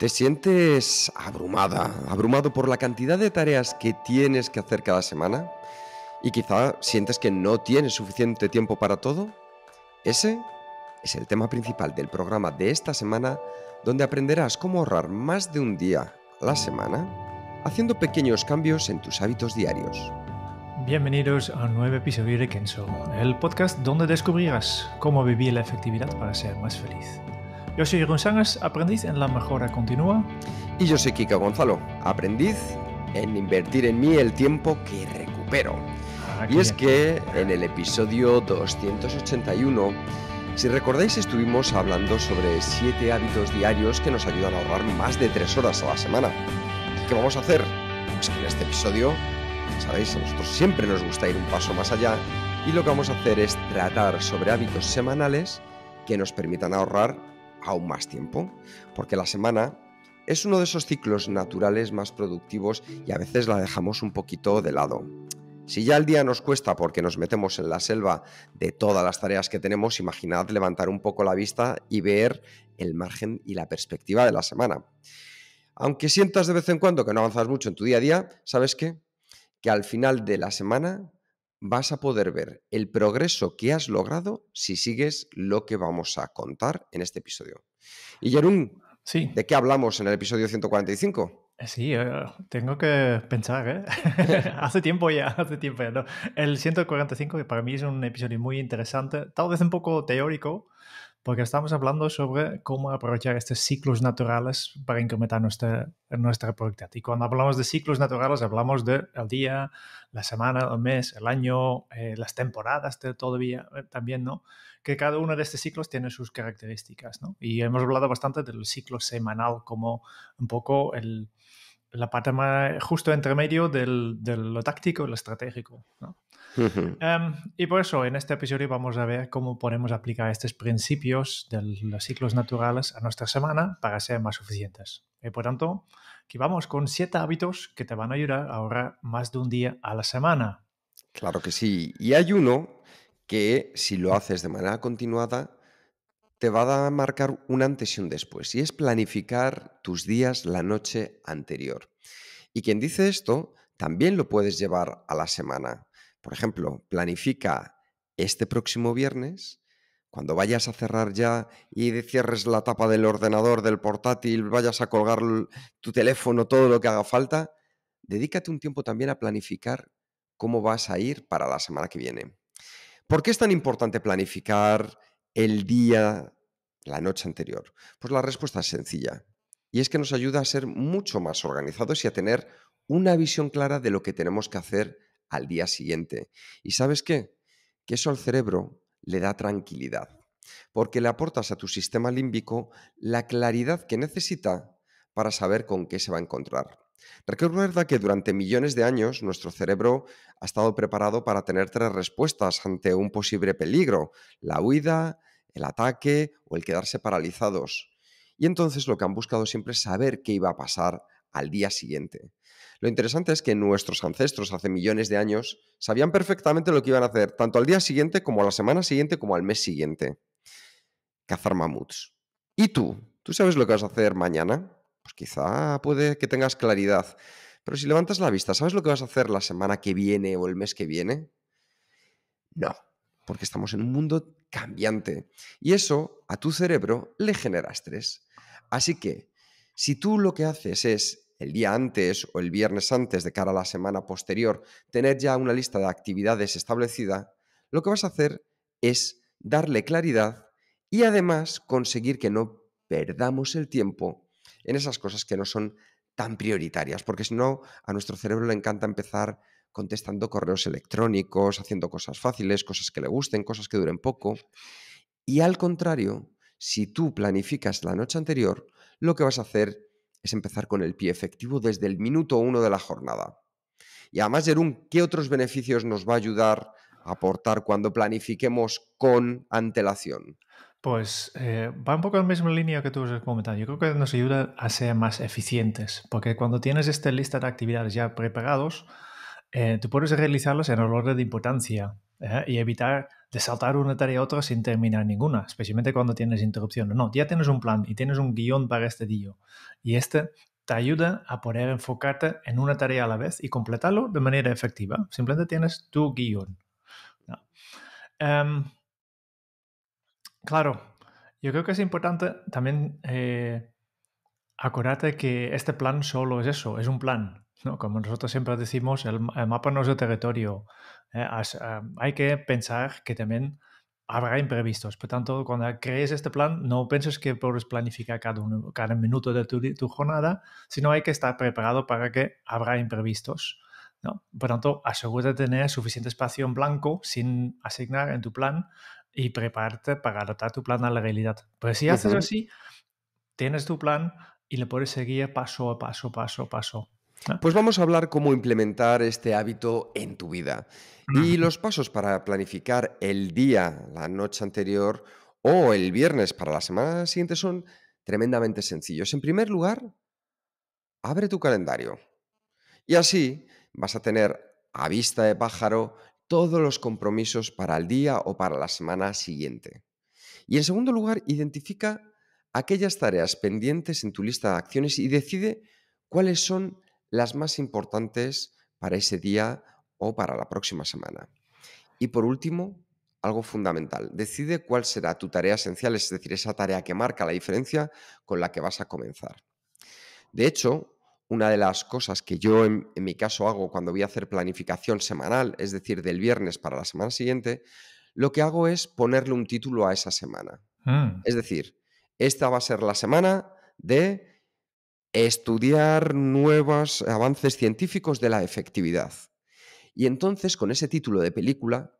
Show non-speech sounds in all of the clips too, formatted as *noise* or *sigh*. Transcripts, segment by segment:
¿Te sientes abrumada, abrumado por la cantidad de tareas que tienes que hacer cada semana? ¿Y quizá sientes que no tienes suficiente tiempo para todo? Ese es el tema principal del programa de esta semana, donde aprenderás cómo ahorrar más de un día la semana haciendo pequeños cambios en tus hábitos diarios. Bienvenidos a nuevo episodio de el podcast donde descubrirás cómo vivir la efectividad para ser más feliz. Yo soy González, aprendiz en la mejora continua. Y yo soy Kika Gonzalo, aprendiz en invertir en mí el tiempo que recupero. Ah, y es que en el episodio 281, si recordáis, estuvimos hablando sobre 7 hábitos diarios que nos ayudan a ahorrar más de 3 horas a la semana. ¿Qué vamos a hacer? Pues que en este episodio, sabéis, a nosotros siempre nos gusta ir un paso más allá y lo que vamos a hacer es tratar sobre hábitos semanales que nos permitan ahorrar aún más tiempo, porque la semana es uno de esos ciclos naturales más productivos y a veces la dejamos un poquito de lado. Si ya el día nos cuesta porque nos metemos en la selva de todas las tareas que tenemos, imaginad levantar un poco la vista y ver el margen y la perspectiva de la semana. Aunque sientas de vez en cuando que no avanzas mucho en tu día a día, ¿sabes qué? Que al final de la semana vas a poder ver el progreso que has logrado si sigues lo que vamos a contar en este episodio. Y Jerún, ¿de qué hablamos en el episodio 145? Eh, sí, eh, tengo que pensar, ¿eh? *laughs* hace tiempo ya, *laughs* hace tiempo ya. No. El 145, que para mí es un episodio muy interesante, tal vez un poco teórico, porque estamos hablando sobre cómo aprovechar estos ciclos naturales para incrementar nuestra, nuestra productividad. Y cuando hablamos de ciclos naturales, hablamos del día, la semana, el mes, el año, eh, las temporadas todavía eh, también, ¿no? Que cada uno de estos ciclos tiene sus características, ¿no? Y hemos hablado bastante del ciclo semanal como un poco el la parte más justo entre medio de lo táctico y lo estratégico. ¿no? Em, y por eso en este episodio vamos a ver cómo podemos aplicar estos principios de los ciclos naturales a nuestra semana para ser más eficientes. Y por tanto, aquí vamos con siete hábitos que te van a ayudar a ahorrar más de un día a la semana. Claro que sí. Y hay uno que si lo haces de manera continuada te va a marcar un antes y un después, y es planificar tus días la noche anterior. Y quien dice esto, también lo puedes llevar a la semana. Por ejemplo, planifica este próximo viernes, cuando vayas a cerrar ya y cierres la tapa del ordenador, del portátil, vayas a colgar tu teléfono, todo lo que haga falta, dedícate un tiempo también a planificar cómo vas a ir para la semana que viene. ¿Por qué es tan importante planificar el día, la noche anterior? Pues la respuesta es sencilla. Y es que nos ayuda a ser mucho más organizados y a tener una visión clara de lo que tenemos que hacer al día siguiente. ¿Y sabes qué? Que eso al cerebro le da tranquilidad, porque le aportas a tu sistema límbico la claridad que necesita para saber con qué se va a encontrar. Recuerda que durante millones de años nuestro cerebro ha estado preparado para tener tres respuestas ante un posible peligro, la huida, el ataque o el quedarse paralizados. Y entonces lo que han buscado siempre es saber qué iba a pasar al día siguiente. Lo interesante es que nuestros ancestros hace millones de años sabían perfectamente lo que iban a hacer, tanto al día siguiente como a la semana siguiente como al mes siguiente. Cazar mamuts. ¿Y tú? ¿Tú sabes lo que vas a hacer mañana? Pues quizá puede que tengas claridad. Pero si levantas la vista, ¿sabes lo que vas a hacer la semana que viene o el mes que viene? No, porque estamos en un mundo cambiante. Y eso a tu cerebro le genera estrés. Así que, si tú lo que haces es el día antes o el viernes antes de cara a la semana posterior tener ya una lista de actividades establecida, lo que vas a hacer es darle claridad y además conseguir que no perdamos el tiempo en esas cosas que no son tan prioritarias, porque si no, a nuestro cerebro le encanta empezar contestando correos electrónicos, haciendo cosas fáciles, cosas que le gusten, cosas que duren poco. Y al contrario, si tú planificas la noche anterior, lo que vas a hacer es empezar con el pie efectivo desde el minuto uno de la jornada. Y además, Jerún, ¿qué otros beneficios nos va a ayudar a aportar cuando planifiquemos con antelación? Pues eh, va un poco en la misma línea que tú has comentado. Yo creo que nos ayuda a ser más eficientes, porque cuando tienes esta lista de actividades ya preparados, eh, tú puedes realizarlas en el orden de importancia ¿eh? y evitar de saltar una tarea a otra sin terminar ninguna, especialmente cuando tienes interrupciones. No, ya tienes un plan y tienes un guión para este día. Y este te ayuda a poder enfocarte en una tarea a la vez y completarlo de manera efectiva. Simplemente tienes tu guión. Em, Claro, yo creo que es importante también eh, acordarte que este plan solo es eso, es un plan. ¿no? Como nosotros siempre decimos, el, mapa no es el territorio. ¿eh? Ah, hay que pensar que también habrá imprevistos. Por tanto, cuando crees este plan, no pienses que puedes planificar cada, cada minuto de tu, jornada, sino hay que estar preparado para que habrá imprevistos. Por tanto, asegúrate de tener suficiente espacio en blanco sin asignar en tu plan y prepararte para adaptar tu plan a la realidad. Pues si haces así, tienes tu plan y le puedes seguir paso a paso, paso a paso. Pues vamos a hablar cómo implementar este hábito en tu vida. Y los pasos para planificar el día, la noche anterior o el viernes para la semana siguiente son tremendamente sencillos. En primer lugar, abre tu calendario. Y así vas a tener a vista de pájaro todos los compromisos para el día o para la semana siguiente. Y en segundo lugar, identifica aquellas tareas pendientes en tu lista de acciones y decide cuáles son las más importantes para ese día o para la próxima semana. Y por último, algo fundamental, decide cuál será tu tarea esencial, es decir, esa tarea que marca la diferencia con la que vas a comenzar. De hecho, una de las cosas que yo en, mi caso hago cuando voy a hacer planificación semanal, es decir, del viernes para la semana siguiente, lo que hago es ponerle un título a esa semana. Ah. Es decir, esta va a ser la semana de estudiar nuevos avances científicos de la efectividad. Y entonces con ese título de película,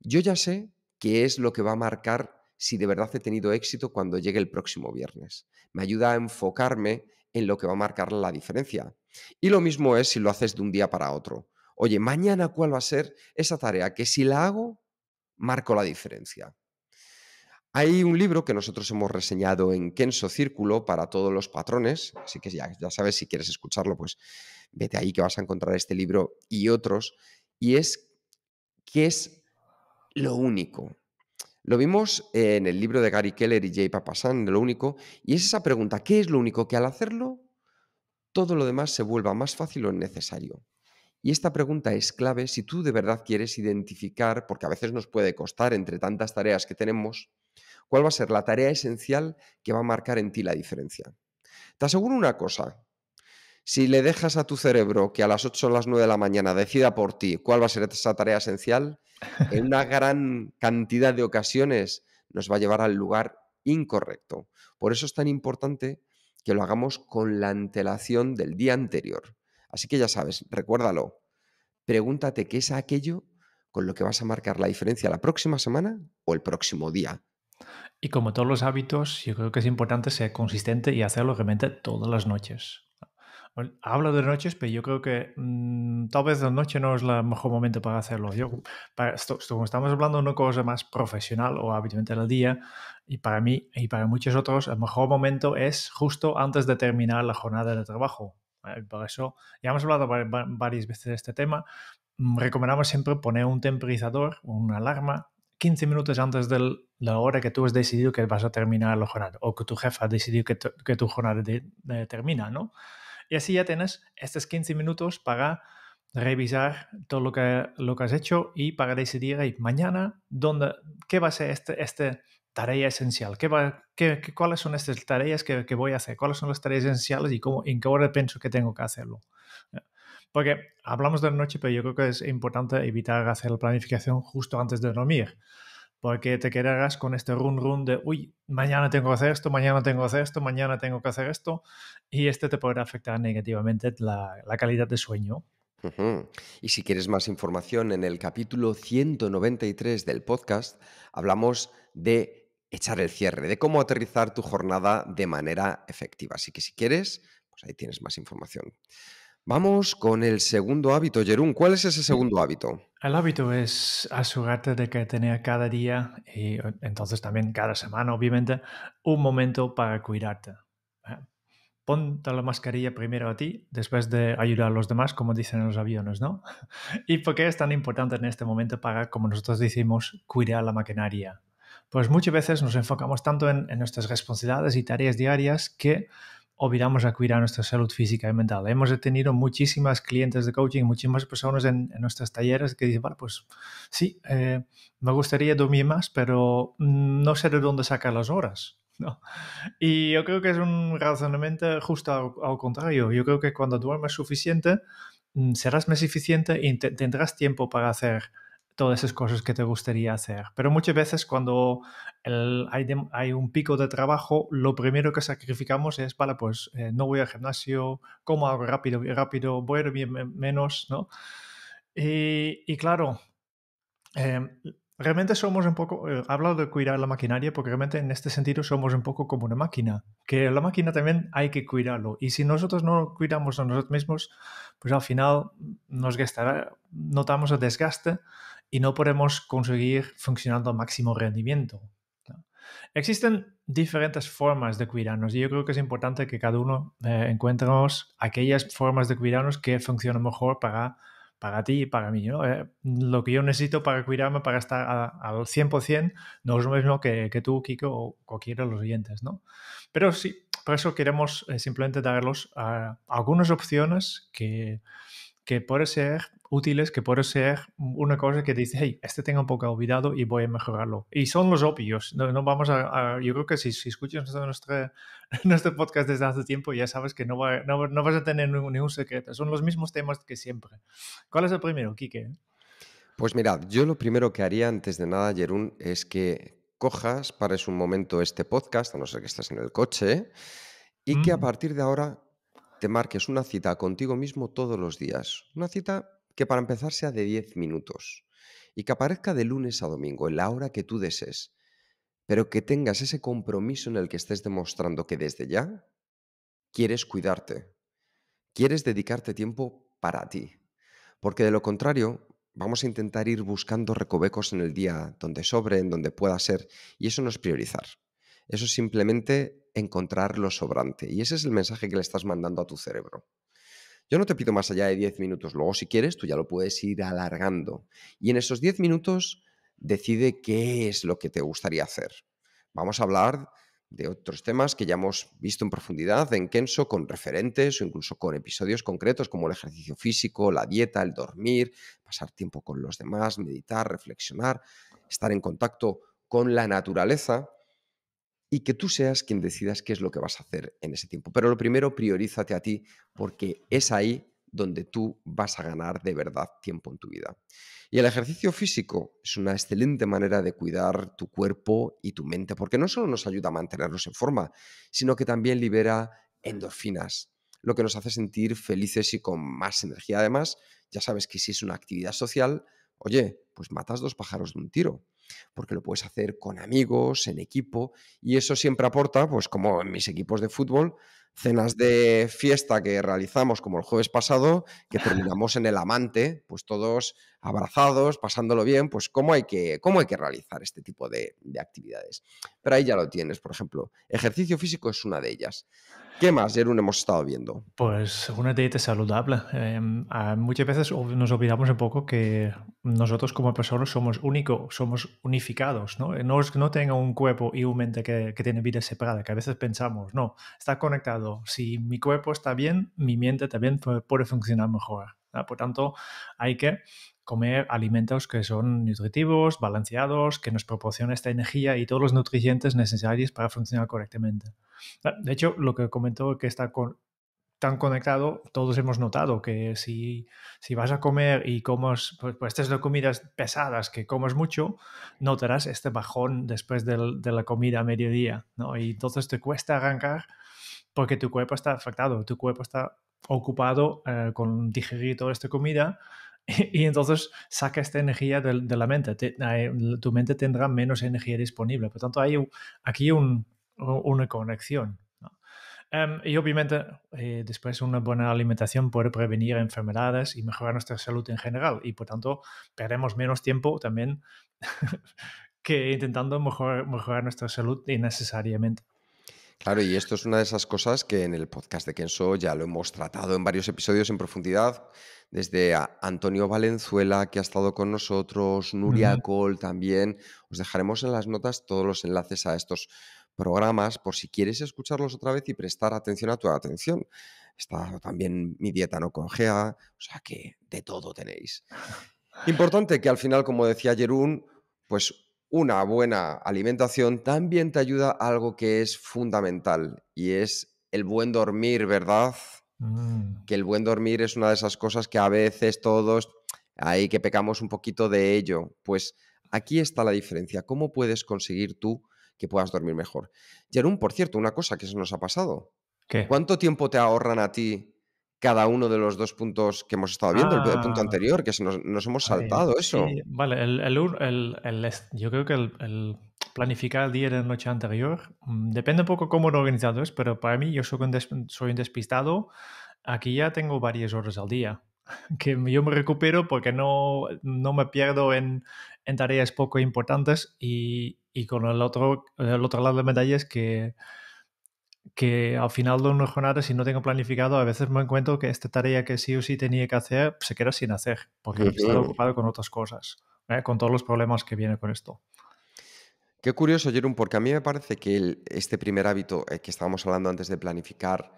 yo ya sé qué es lo que va a marcar si de verdad he tenido éxito cuando llegue el próximo viernes. Me ayuda a enfocarme en lo que va a marcar la diferencia. Y lo mismo es si lo haces de un día para otro. Oye, mañana cuál va a ser esa tarea que si la hago, marco la diferencia. Hay un libro que nosotros hemos reseñado en Kenso Círculo para todos los patrones, así que ya, ya sabes, si quieres escucharlo, pues vete ahí que vas a encontrar este libro y otros, y es que es lo único, lo vimos eh, en el libro de Gary Keller y Jay Papasan, lo único, y es esa pregunta, ¿qué es lo único que al hacerlo todo lo demás se vuelva más fácil o necesario? Y esta pregunta es clave si tú de verdad quieres identificar, porque a veces nos puede costar entre tantas tareas que tenemos, cuál va a ser la tarea esencial que va a marcar en ti la diferencia. Te aseguro una cosa, si le dejas a tu cerebro que a las 8 o las 9 de la mañana decida por ti cuál va a ser esa tarea esencial, en una *laughs* gran cantidad de ocasiones nos va a llevar al lugar incorrecto. Por eso es tan importante que lo hagamos con la antelación del día anterior. Así que ya sabes, recuérdalo. Pregúntate qué es aquello con lo que vas a marcar la diferencia la próxima semana o el próximo día. Y como todos los hábitos, yo creo que es importante ser consistente y hacerlo realmente todas las noches. Hablo de noches, pero yo creo que mm, tal vez la noche no es el mejor momento para hacerlo. Yo, para esto, como estamos hablando de una cosa más profesional o habitualmente del día, y para mí y para muchos otros, el mejor momento es justo antes de terminar la jornada de trabajo. Por eso ya hemos hablado varias veces de este tema. Mm, recomendamos siempre poner un temporizador, una alarma, 15 minutos antes de la hora que tú has decidido que vas a terminar la jornada o que tu jefa ha decidido que, tu, que tu jornada termina, ¿no? Y así ya tienes estos 15 minutos para revisar todo lo que, lo que has hecho y para decidir mañana qué va a ser esta este tarea esencial, ¿Qué qué, cuáles son estas tareas que, voy a hacer, cuáles son las tareas esenciales y cómo, en qué hora pienso que tengo que hacerlo. Porque hablamos de noche, pero yo creo que es importante evitar hacer la planificación justo antes de dormir porque te quedarás con este run run de, uy, mañana tengo que hacer esto, mañana tengo que hacer esto, mañana tengo que hacer esto, y este te podrá afectar negativamente la, calidad de sueño. Y si quieres más información, en el capítulo 193 del podcast hablamos de echar el cierre, de cómo aterrizar tu jornada de manera efectiva. Así que si quieres, pues ahí tienes más información. Vamos con el segundo hábito, Jerún. ¿Cuál es ese segundo hábito? El hábito es asegurarte de que tener cada día y entonces también cada semana, obviamente, un momento para cuidarte. ¿eh? Ponte la mascarilla primero a ti, después de ayudar a los demás, como dicen los aviones, ¿no? *laughs* ¿Y por qué es tan importante en este momento para, como nosotros decimos, cuidar la maquinaria? Pues muchas veces nos enfocamos tanto en nuestras responsabilidades y tareas diarias que olvidamos a cuidar nuestra salud física y mental. Hemos tenido muchísimas clientes de coaching, muchísimas personas en, en nuestros talleres que dicen, vale, pues sí, eh, me gustaría dormir más, pero mm, no sé de dónde sacar las horas. *laughs* ¿no? Y yo creo que es un razonamiento justo al, contrario. Yo creo que cuando duermes suficiente, mm, serás más eficiente y tendrás tiempo para hacer todas esas cosas que te gustaría hacer. Pero muchas veces cuando el, hay, hay, un pico de trabajo, lo primero que sacrificamos es, vale, pues eh, no voy al gimnasio, como hago rápido, rápido, voy a menos, ¿no? Y, claro, em, realmente somos un poco, he eh, hablado de cuidar la maquinaria porque realmente en este sentido somos un poco como una máquina, que la máquina también hay que cuidarlo y si nosotros no cuidamos a nosotros mismos, pues al final nos gastará, notamos el desgaste y no podemos conseguir funcionando al máximo rendimiento. Existen diferentes formas de cuidarnos y yo creo que es importante que cada uno eh, encuentre aquellas formas de cuidarnos que funcionen mejor para, para ti y para mí. Eh, lo que yo necesito para cuidarme, para estar al 100%, no es lo mismo que, tú, Kiko, o cualquiera de los oyentes. ¿no? Pero sí, por eso queremos eh, simplemente darles ah, algunas opciones que que puede ser útiles, que puede ser una cosa que dice, hey, este tengo un poco olvidado y voy a mejorarlo. Y son los obvios. No, vamos a, yo creo que si, si escuchas nuestro, *laughs* nuestro, podcast desde hace tiempo, ya sabes que no, no, vas a tener ningún, secreto. Son los mismos temas que siempre. ¿Cuál es el primero, Quique? Pues mirad, yo lo primero que haría antes de nada, Jerón, es que cojas, pares un momento este podcast, a no ser que estés en el coche, y que a mm. partir de ahora te marques una cita contigo mismo todos los días. Una cita que para empezar sea de 10 minutos y que aparezca de lunes a domingo, en la hora que tú desees, pero que tengas ese compromiso en el que estés demostrando que desde ya quieres cuidarte, quieres dedicarte tiempo para ti. Porque de lo contrario, vamos a intentar ir buscando recovecos en el día donde sobre, en donde pueda ser, y eso no es priorizar. Eso es simplemente encontrar lo sobrante. Y ese es el mensaje que le estás mandando a tu cerebro. Yo no te pido más allá de 10 minutos. Luego, si quieres, tú ya lo puedes ir alargando. Y en esos 10 minutos decide qué es lo que te gustaría hacer. Vamos a hablar de otros temas que ya hemos visto en profundidad en Kenso con referentes o incluso con episodios concretos como el ejercicio físico, la dieta, el dormir, pasar tiempo con los demás, meditar, reflexionar, estar en contacto con la naturaleza y que tú seas quien decidas qué es lo que vas a hacer en ese tiempo. Pero lo primero, priorízate a ti porque es ahí donde tú vas a ganar de verdad tiempo en tu vida. Y el ejercicio físico es una excelente manera de cuidar tu cuerpo y tu mente, porque no solo nos ayuda a mantenernos en forma, sino que también libera endorfinas, lo que nos hace sentir felices y con más energía. Además, ya sabes que si es una actividad social, oye, pues matas dos pájaros de un tiro porque lo puedes hacer con amigos, en equipo, y eso siempre aporta, pues como en mis equipos de fútbol, cenas de fiesta que realizamos como el jueves pasado, que *laughs* terminamos en el amante, pues todos abrazados, pasándolo bien, pues cómo hay que, cómo hay que realizar este tipo de, actividades. Pero ahí ya lo tienes, por ejemplo, ejercicio físico es una de ellas. ¿Qué más, Jerón, hemos estado viendo? Pues una dieta saludable. Em, muchas veces nos olvidamos un poco que nosotros como personas somos únicos, somos unificados, ¿no? No, no tenga un cuerpo y un mente que, que tiene vida separada, que a veces pensamos, no, está conectado. Si mi cuerpo está bien, mi mente también puede funcionar mejor. Por tanto, hay que comer alimentos que son nutritivos, balanceados, que nos proporcionan esta energía y todos los nutrientes necesarios para funcionar correctamente. Ah, de hecho, lo que comentó que está tan conectado, todos hemos notado que si, si vas a comer y comes, pues, pues estas comidas pesadas que comes mucho, notarás este bajón después de la comida a mediodía, ¿no? Y entonces te cuesta arrancar porque tu cuerpo está afectado, tu cuerpo está ocupado eh, con digerir toda esta comida *laughs* y entonces saca esta energía de, la mente. Eh, tu mente tendrá menos energía disponible. Por tanto, hay aquí una conexión. Em, y obviamente, eh, después una buena alimentación puede prevenir enfermedades y mejorar nuestra salud en general. Y por tanto, perdemos menos tiempo también *laughs* que intentando mejorar nuestra salud innecesariamente. Claro, y esto es una de esas cosas que en el podcast de Kenso ya lo hemos tratado en varios episodios en profundidad desde Antonio Valenzuela, que ha estado con nosotros, Nuria Kohl también. Os dejaremos en las notas todos los enlaces a estos programas por si quieres escucharlos otra vez y prestar atención a tu atención. Está también mi dieta no congea, o sea que de todo tenéis. Importante que al final, como decía Jerún, pues una buena alimentación también te ayuda a algo que es fundamental y es el buen dormir, ¿verdad? Mm. Que el buen dormir es una de esas cosas que a veces todos hay que pecamos un poquito de ello. Pues aquí está la diferencia. ¿Cómo puedes conseguir tú que puedas dormir mejor? Jerón, por cierto, una cosa que se nos ha pasado. ¿Qué? ¿Cuánto tiempo te ahorran a ti cada uno de los dos puntos que hemos estado viendo, el punto ah. anterior, que nos, hemos saltado eso. vale, el, el, el, yo creo que el, planificar el día de la noche anterior. Mm, depende un poco cómo lo organizado es, pero para mí yo soy un, despistado. Aquí ya tengo varias horas al día *laughs* que yo me recupero porque no, no me pierdo en, tareas poco importantes y, con el otro, el otro lado de medallas que, que al final de una jornada, si no tengo planificado, a veces me encuentro que esta tarea que sí o sí tenía que hacer se queda sin hacer porque estoy ocupado con otras cosas, ¿eh? con todos los problemas que viene con esto. Qué curioso, Jerón, porque a mí me parece que este primer hábito eh, que estábamos hablando antes de planificar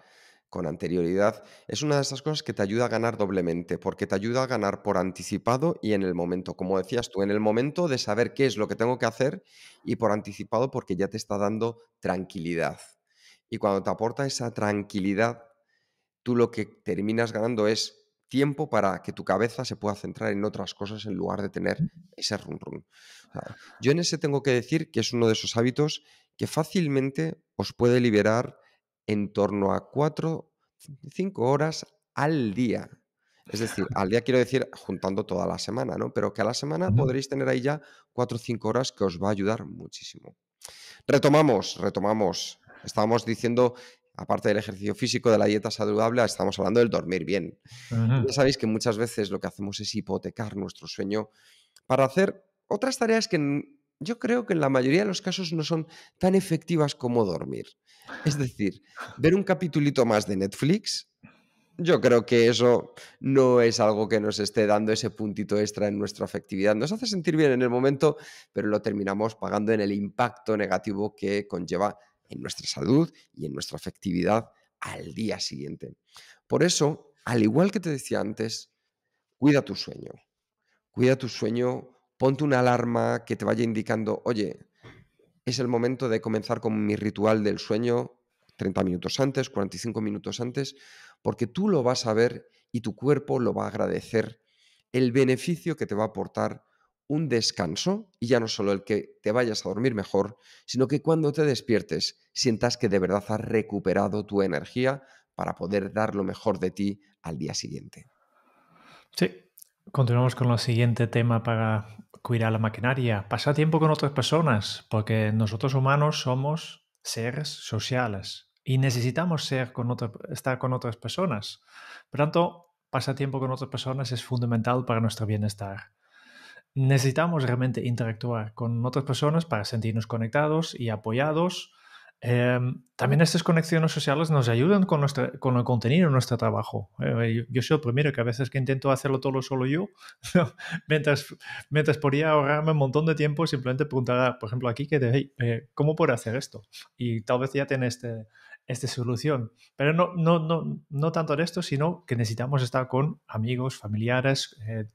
con anterioridad es una de esas cosas que te ayuda a ganar doblemente, porque te ayuda a ganar por anticipado y en el momento. Como decías tú, en el momento de saber qué es lo que tengo que hacer y por anticipado porque ya te está dando tranquilidad. Y cuando te aporta esa tranquilidad, tú lo que terminas ganando es tiempo para que tu cabeza se pueda centrar en otras cosas en lugar de tener ese run run. yo en ese tengo que decir que es uno de esos hábitos que fácilmente os puede liberar en torno a 4, 5 horas al día. Es decir, *laughs* al día quiero decir juntando toda la semana, ¿no? Pero que a la semana podréis tener ahí ya cuatro o 5 horas que os va a ayudar muchísimo. Retomamos, retomamos. Estábamos diciendo aparte del ejercicio físico, de la dieta saludable, estamos hablando del dormir bien. Ya sabéis que muchas veces lo que hacemos es hipotecar nuestro sueño para hacer otras tareas que yo creo que en la mayoría de los casos no son tan efectivas como dormir. Es decir, ver un capitulito más de Netflix, yo creo que eso no es algo que nos esté dando ese puntito extra en nuestra afectividad. Nos hace sentir bien en el momento, pero lo terminamos pagando en el impacto negativo que conlleva en nuestra salud y en nuestra afectividad al día siguiente. Por eso, al igual que te decía antes, cuida tu sueño. Cuida tu sueño, ponte una alarma que te vaya indicando, oye, es el momento de comenzar con mi ritual del sueño 30 minutos antes, 45 minutos antes, porque tú lo vas a ver y tu cuerpo lo va a agradecer el beneficio que te va a aportar un descanso, y ya no solo el que te vayas a dormir mejor, sino que cuando te despiertes sientas que de verdad has recuperado tu energía para poder dar lo mejor de ti al día siguiente. Sí, continuamos con el siguiente tema para cuidar la maquinaria. Pasar tiempo con otras personas, porque nosotros humanos somos seres sociales y necesitamos ser con estar con otras personas. Por tanto, pasar tiempo con otras personas es fundamental para nuestro bienestar necesitamos realmente interactuar con otras personas para sentirnos conectados y apoyados. Em, también estas conexiones sociales nos ayudan con, el contenido de nuestro trabajo. Eh, yo, soy el primero que a veces que intento hacerlo todo solo yo, *laughs* mientras, mientras podría ahorrarme un montón de tiempo simplemente preguntar, por ejemplo, aquí que eh, ¿cómo puedo hacer esto? Y tal vez ya tiene este, esta solución. Pero no, no, no, no tanto en esto, sino que necesitamos estar con amigos, familiares, eh,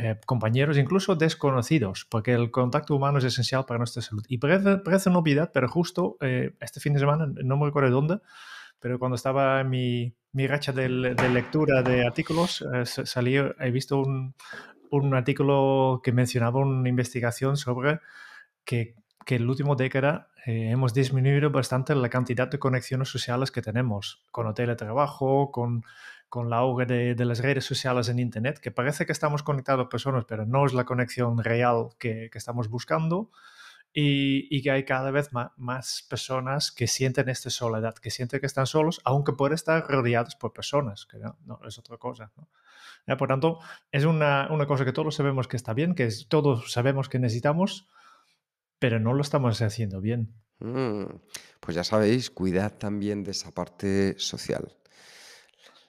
eh, compañeros, incluso desconocidos, porque el contacto humano es esencial para nuestra salud. Y parece, parece una obviedad, pero justo eh, este fin de semana, no me recuerdo dónde, pero cuando estaba en mi, mi racha de, lectura de artículos, eh, he visto un, un, artículo que mencionaba una investigación sobre que, que en la última década hemos disminuido bastante la cantidad de conexiones sociales que tenemos, con el teletrabajo, con con la auge de, las redes sociales en Internet, que parece que estamos conectados a personas, pero no es la conexión real que, estamos buscando. Y, que hay cada vez más, personas que sienten esta soledad, que sienten que están solos, aunque pueden estar rodeados por personas, que no, es otra cosa. por tanto, es una, cosa que todos sabemos que está bien, que todos sabemos que necesitamos, pero no lo estamos haciendo bien. Mm, pues ya sabéis, cuidad también de esa parte social.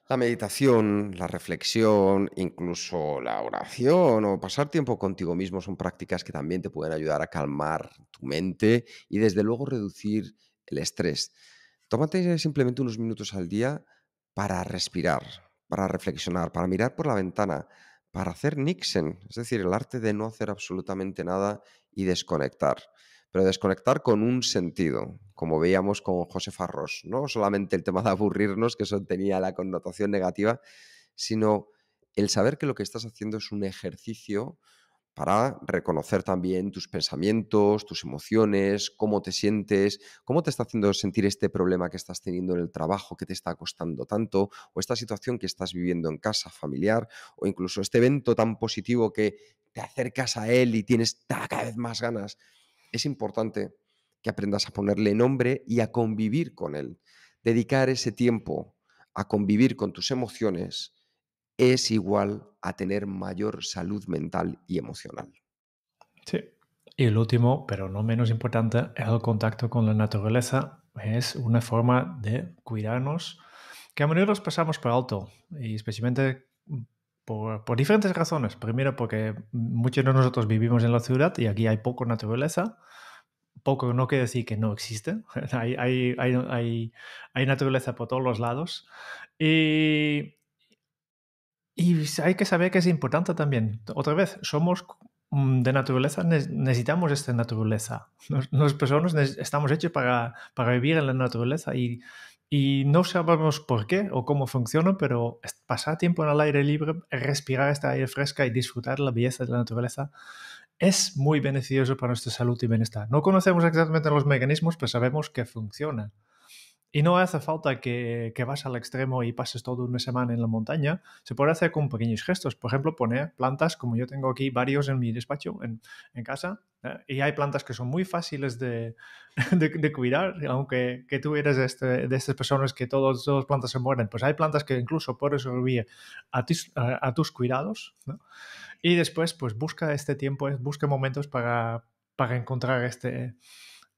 La meditación, la reflexión, incluso la oración o pasar tiempo contigo mismo son prácticas que también te pueden ayudar a calmar tu mente y desde luego reducir el estrés. Tómate simplemente unos minutos al día para respirar, para reflexionar, para mirar por la ventana, para hacer Nixon, es decir, el arte de no hacer absolutamente nada y desconectar pero desconectar con un sentido, como veíamos con José Farros, no solamente el tema de aburrirnos, que eso tenía la connotación negativa, sino el saber que lo que estás haciendo es un ejercicio para reconocer también tus pensamientos, tus emociones, cómo te sientes, cómo te está haciendo sentir este problema que estás teniendo en el trabajo, que te está costando tanto, o esta situación que estás viviendo en casa, familiar, o incluso este evento tan positivo que te acercas a él y tienes cada vez más ganas es importante que aprendas a ponerle nombre y a convivir con él. Dedicar ese tiempo a convivir con tus emociones es igual a tener mayor salud mental y emocional. Sí. Y el último, pero no menos importante, es el contacto con la naturaleza. Es una forma de cuidarnos que a menudo los pasamos por alto, y especialmente por, diferentes razones. Primero porque muchos de nosotros vivimos en la ciudad y aquí hay poco naturaleza. Poco no quiere decir que no existe. *laughs* hay, hay, hay, hay naturaleza por todos los lados. Y, hay que saber que es importante también. Otra vez, somos mm, de naturaleza, necesitamos esta naturaleza. Las personas estamos hechos para, para, vivir en la naturaleza y y no sabemos por qué o cómo funciona, pero pasar tiempo en el aire libre, respirar este aire fresca y disfrutar la belleza de la naturaleza es muy beneficioso para nuestra salud y bienestar. No conocemos exactamente los mecanismos, pero sabemos que funciona. Y no hace falta que, vas al extremo y pases todo una semana en la montaña. Se puede hacer con pequeños gestos. Por ejemplo, poner plantas, como yo tengo aquí varios en mi despacho, en, en casa, ¿eh? Y hay plantas que son muy fáciles de, *laughs* de, cuidar, aunque que tú eres este, de estas personas que todas las plantas se mueren. Pues hay plantas que incluso por eso a, a, tus cuidados. Y después, pues busca este tiempo, busca momentos para, para encontrar este,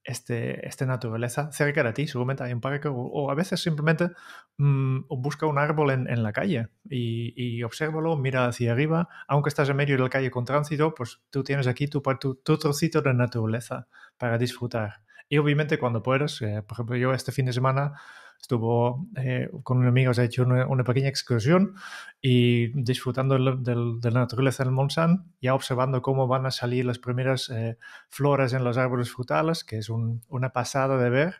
este, esta naturaleza cerca de ti, seguramente hay un parque o, a veces simplemente mm, busca un árbol en, la calle y, y obsérvalo, mira hacia arriba, aunque estás en medio de la calle con tránsito, pues tú tienes aquí tu, tu, trocito de naturaleza para disfrutar. Y obviamente cuando puedas, eh, por ejemplo yo este fin de semana estuvo eh, con un amigo, se ha hecho una, pequeña excursión y disfrutando de la naturaleza del Monsanto, ya observando cómo van a salir las primeras eh, flores en los árboles frutales, que es una pasada de ver,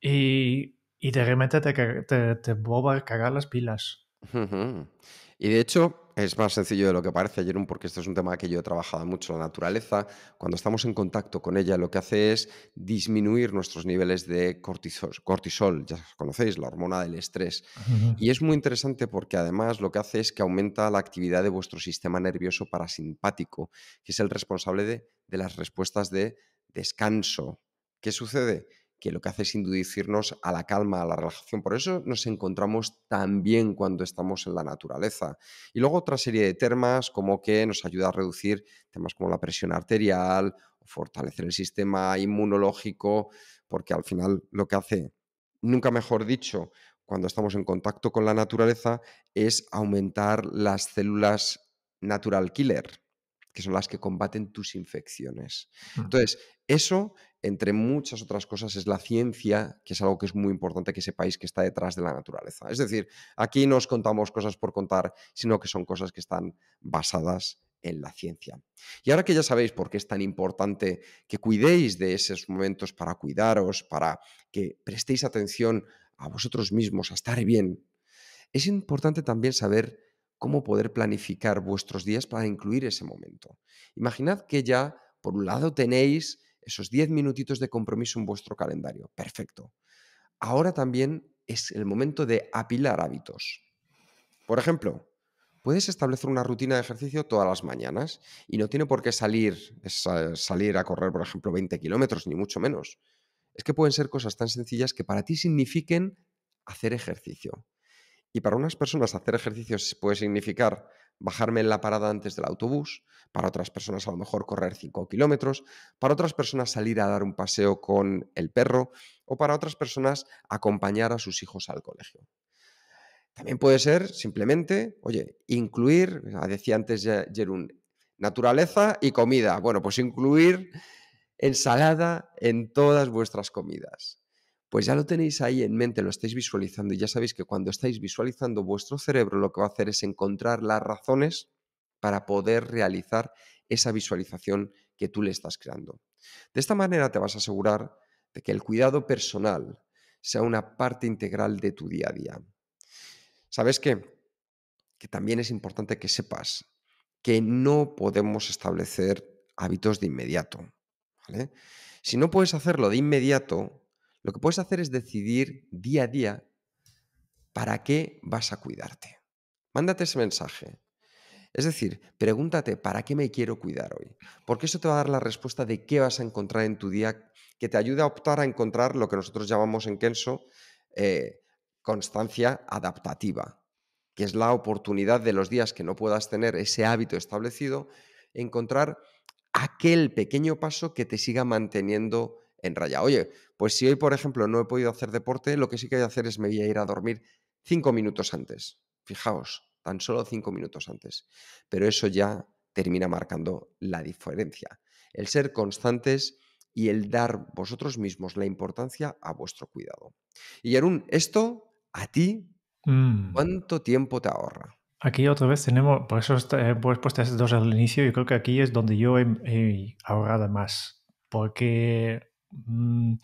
y, de repente te, te, a cagar las pilas. Y de hecho, es más sencillo de lo que parece, Jerón, porque esto es un tema que yo he trabajado mucho. La naturaleza, cuando estamos en contacto con ella, lo que hace es disminuir nuestros niveles de cortisol. ya conocéis, la hormona del estrés. Y es muy interesante porque además lo que hace es que aumenta la actividad de vuestro sistema nervioso parasimpático, que es el responsable de, de las respuestas de descanso. ¿Qué sucede? que lo que hace es inducirnos a la calma, a la relajación. Por eso nos encontramos tan bien cuando estamos en la naturaleza. Y luego otra serie de temas como que nos ayuda a reducir temas como la presión arterial, fortalecer el sistema inmunológico, porque al final lo que hace, nunca mejor dicho, cuando estamos en contacto con la naturaleza, es aumentar las células natural killer, que son las que combaten tus infecciones. Mm. Entonces, eso entre muchas otras cosas, es la ciencia, que es algo que es muy importante que sepáis que está detrás de la naturaleza. Es decir, aquí no os contamos cosas por contar, sino que son cosas que están basadas en la ciencia. Y ahora que ya sabéis por qué es tan importante que cuidéis de esos momentos para cuidaros, para que prestéis atención a vosotros mismos, a estar bien, es importante también saber cómo poder planificar vuestros días para incluir ese momento. Imaginad que ya, por un lado, tenéis esos 10 minutitos de compromiso en vuestro calendario. Perfecto. Ahora también es el momento de apilar hábitos. Por ejemplo, puedes establecer una rutina de ejercicio todas las mañanas y no tiene por qué salir, salir a correr, por ejemplo, 20 kilómetros, ni mucho menos. Es que pueden ser cosas tan sencillas que para ti signifiquen hacer ejercicio. Y para unas personas hacer ejercicios puede significar bajarme en la parada antes del autobús, para otras personas a lo mejor correr 5 kilómetros, para otras personas salir a dar un paseo con el perro o para otras personas acompañar a sus hijos al colegio. También puede ser simplemente, oye, incluir, ah, decía antes Jerún, naturaleza y comida. Bueno, pues incluir ensalada en todas vuestras comidas pues ya lo tenéis ahí en mente, lo estáis visualizando y ya sabéis que cuando estáis visualizando vuestro cerebro lo que va a hacer es encontrar las razones para poder realizar esa visualización que tú le estás creando. De esta manera te vas a asegurar de que el cuidado personal sea una parte integral de tu día a día. ¿Sabes qué? Que también es importante que sepas que no podemos establecer hábitos de inmediato. Si no puedes hacerlo de inmediato, lo que puedes hacer es decidir día a día para qué vas a cuidarte. Mándate ese mensaje. Es decir, pregúntate, ¿para qué me quiero cuidar hoy? Porque eso te va a dar la respuesta de qué vas a encontrar en tu día que te ayude a optar a encontrar lo que nosotros llamamos en Kenso eh, constancia adaptativa, que es la oportunidad de los días que no puedas tener ese hábito establecido, encontrar aquel pequeño paso que te siga manteniendo en raya. Oye, pues si hoy, por ejemplo, no he podido hacer deporte, lo que sí que voy a hacer es me voy a ir a dormir cinco minutos antes. Fijaos, tan solo cinco minutos antes. Pero eso ya termina marcando la diferencia. El ser constantes y el dar vosotros mismos la importancia a vuestro cuidado. Y Yarun, esto a ti, mm. ¿cuánto tiempo te ahorra? Aquí otra vez tenemos, por eso he eh, pues, puesto dos al inicio, yo creo que aquí es donde yo he ahorrado más, porque Mm,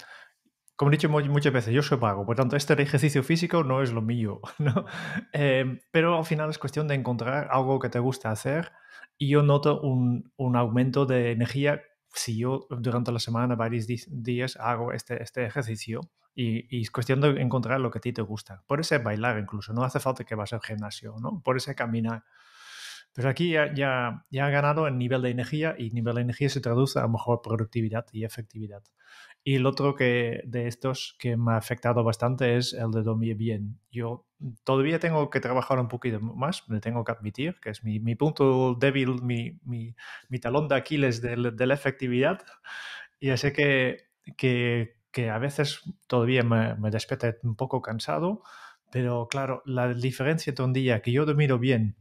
como he dicho muchas veces, yo soy pago, por tanto, este ejercicio físico no es lo mío, *laughs* ¿no? Em, pero al final es cuestión de encontrar algo que te gusta hacer y yo noto un, un aumento de energía si yo durante la semana, varios días, hago este, este ejercicio y, es cuestión de encontrar lo que a ti te gusta. Por ser bailar incluso, no hace falta que vas al gimnasio, ¿no? Por ser caminar. Pues aquí ya, ya, ya ha ganado en nivel de energía y nivel de energía se traduce a mejor productividad y efectividad. Y el otro que de estos que me ha afectado bastante es el de dormir bien. Yo todavía tengo que trabajar un poquito más, me tengo que admitir, que es mi, mi punto débil, mi, mi, talón de Aquiles de, la efectividad. Y sé que, que, que, a veces todavía me, me un poco cansado, pero claro, la diferencia de un día que yo dormido bien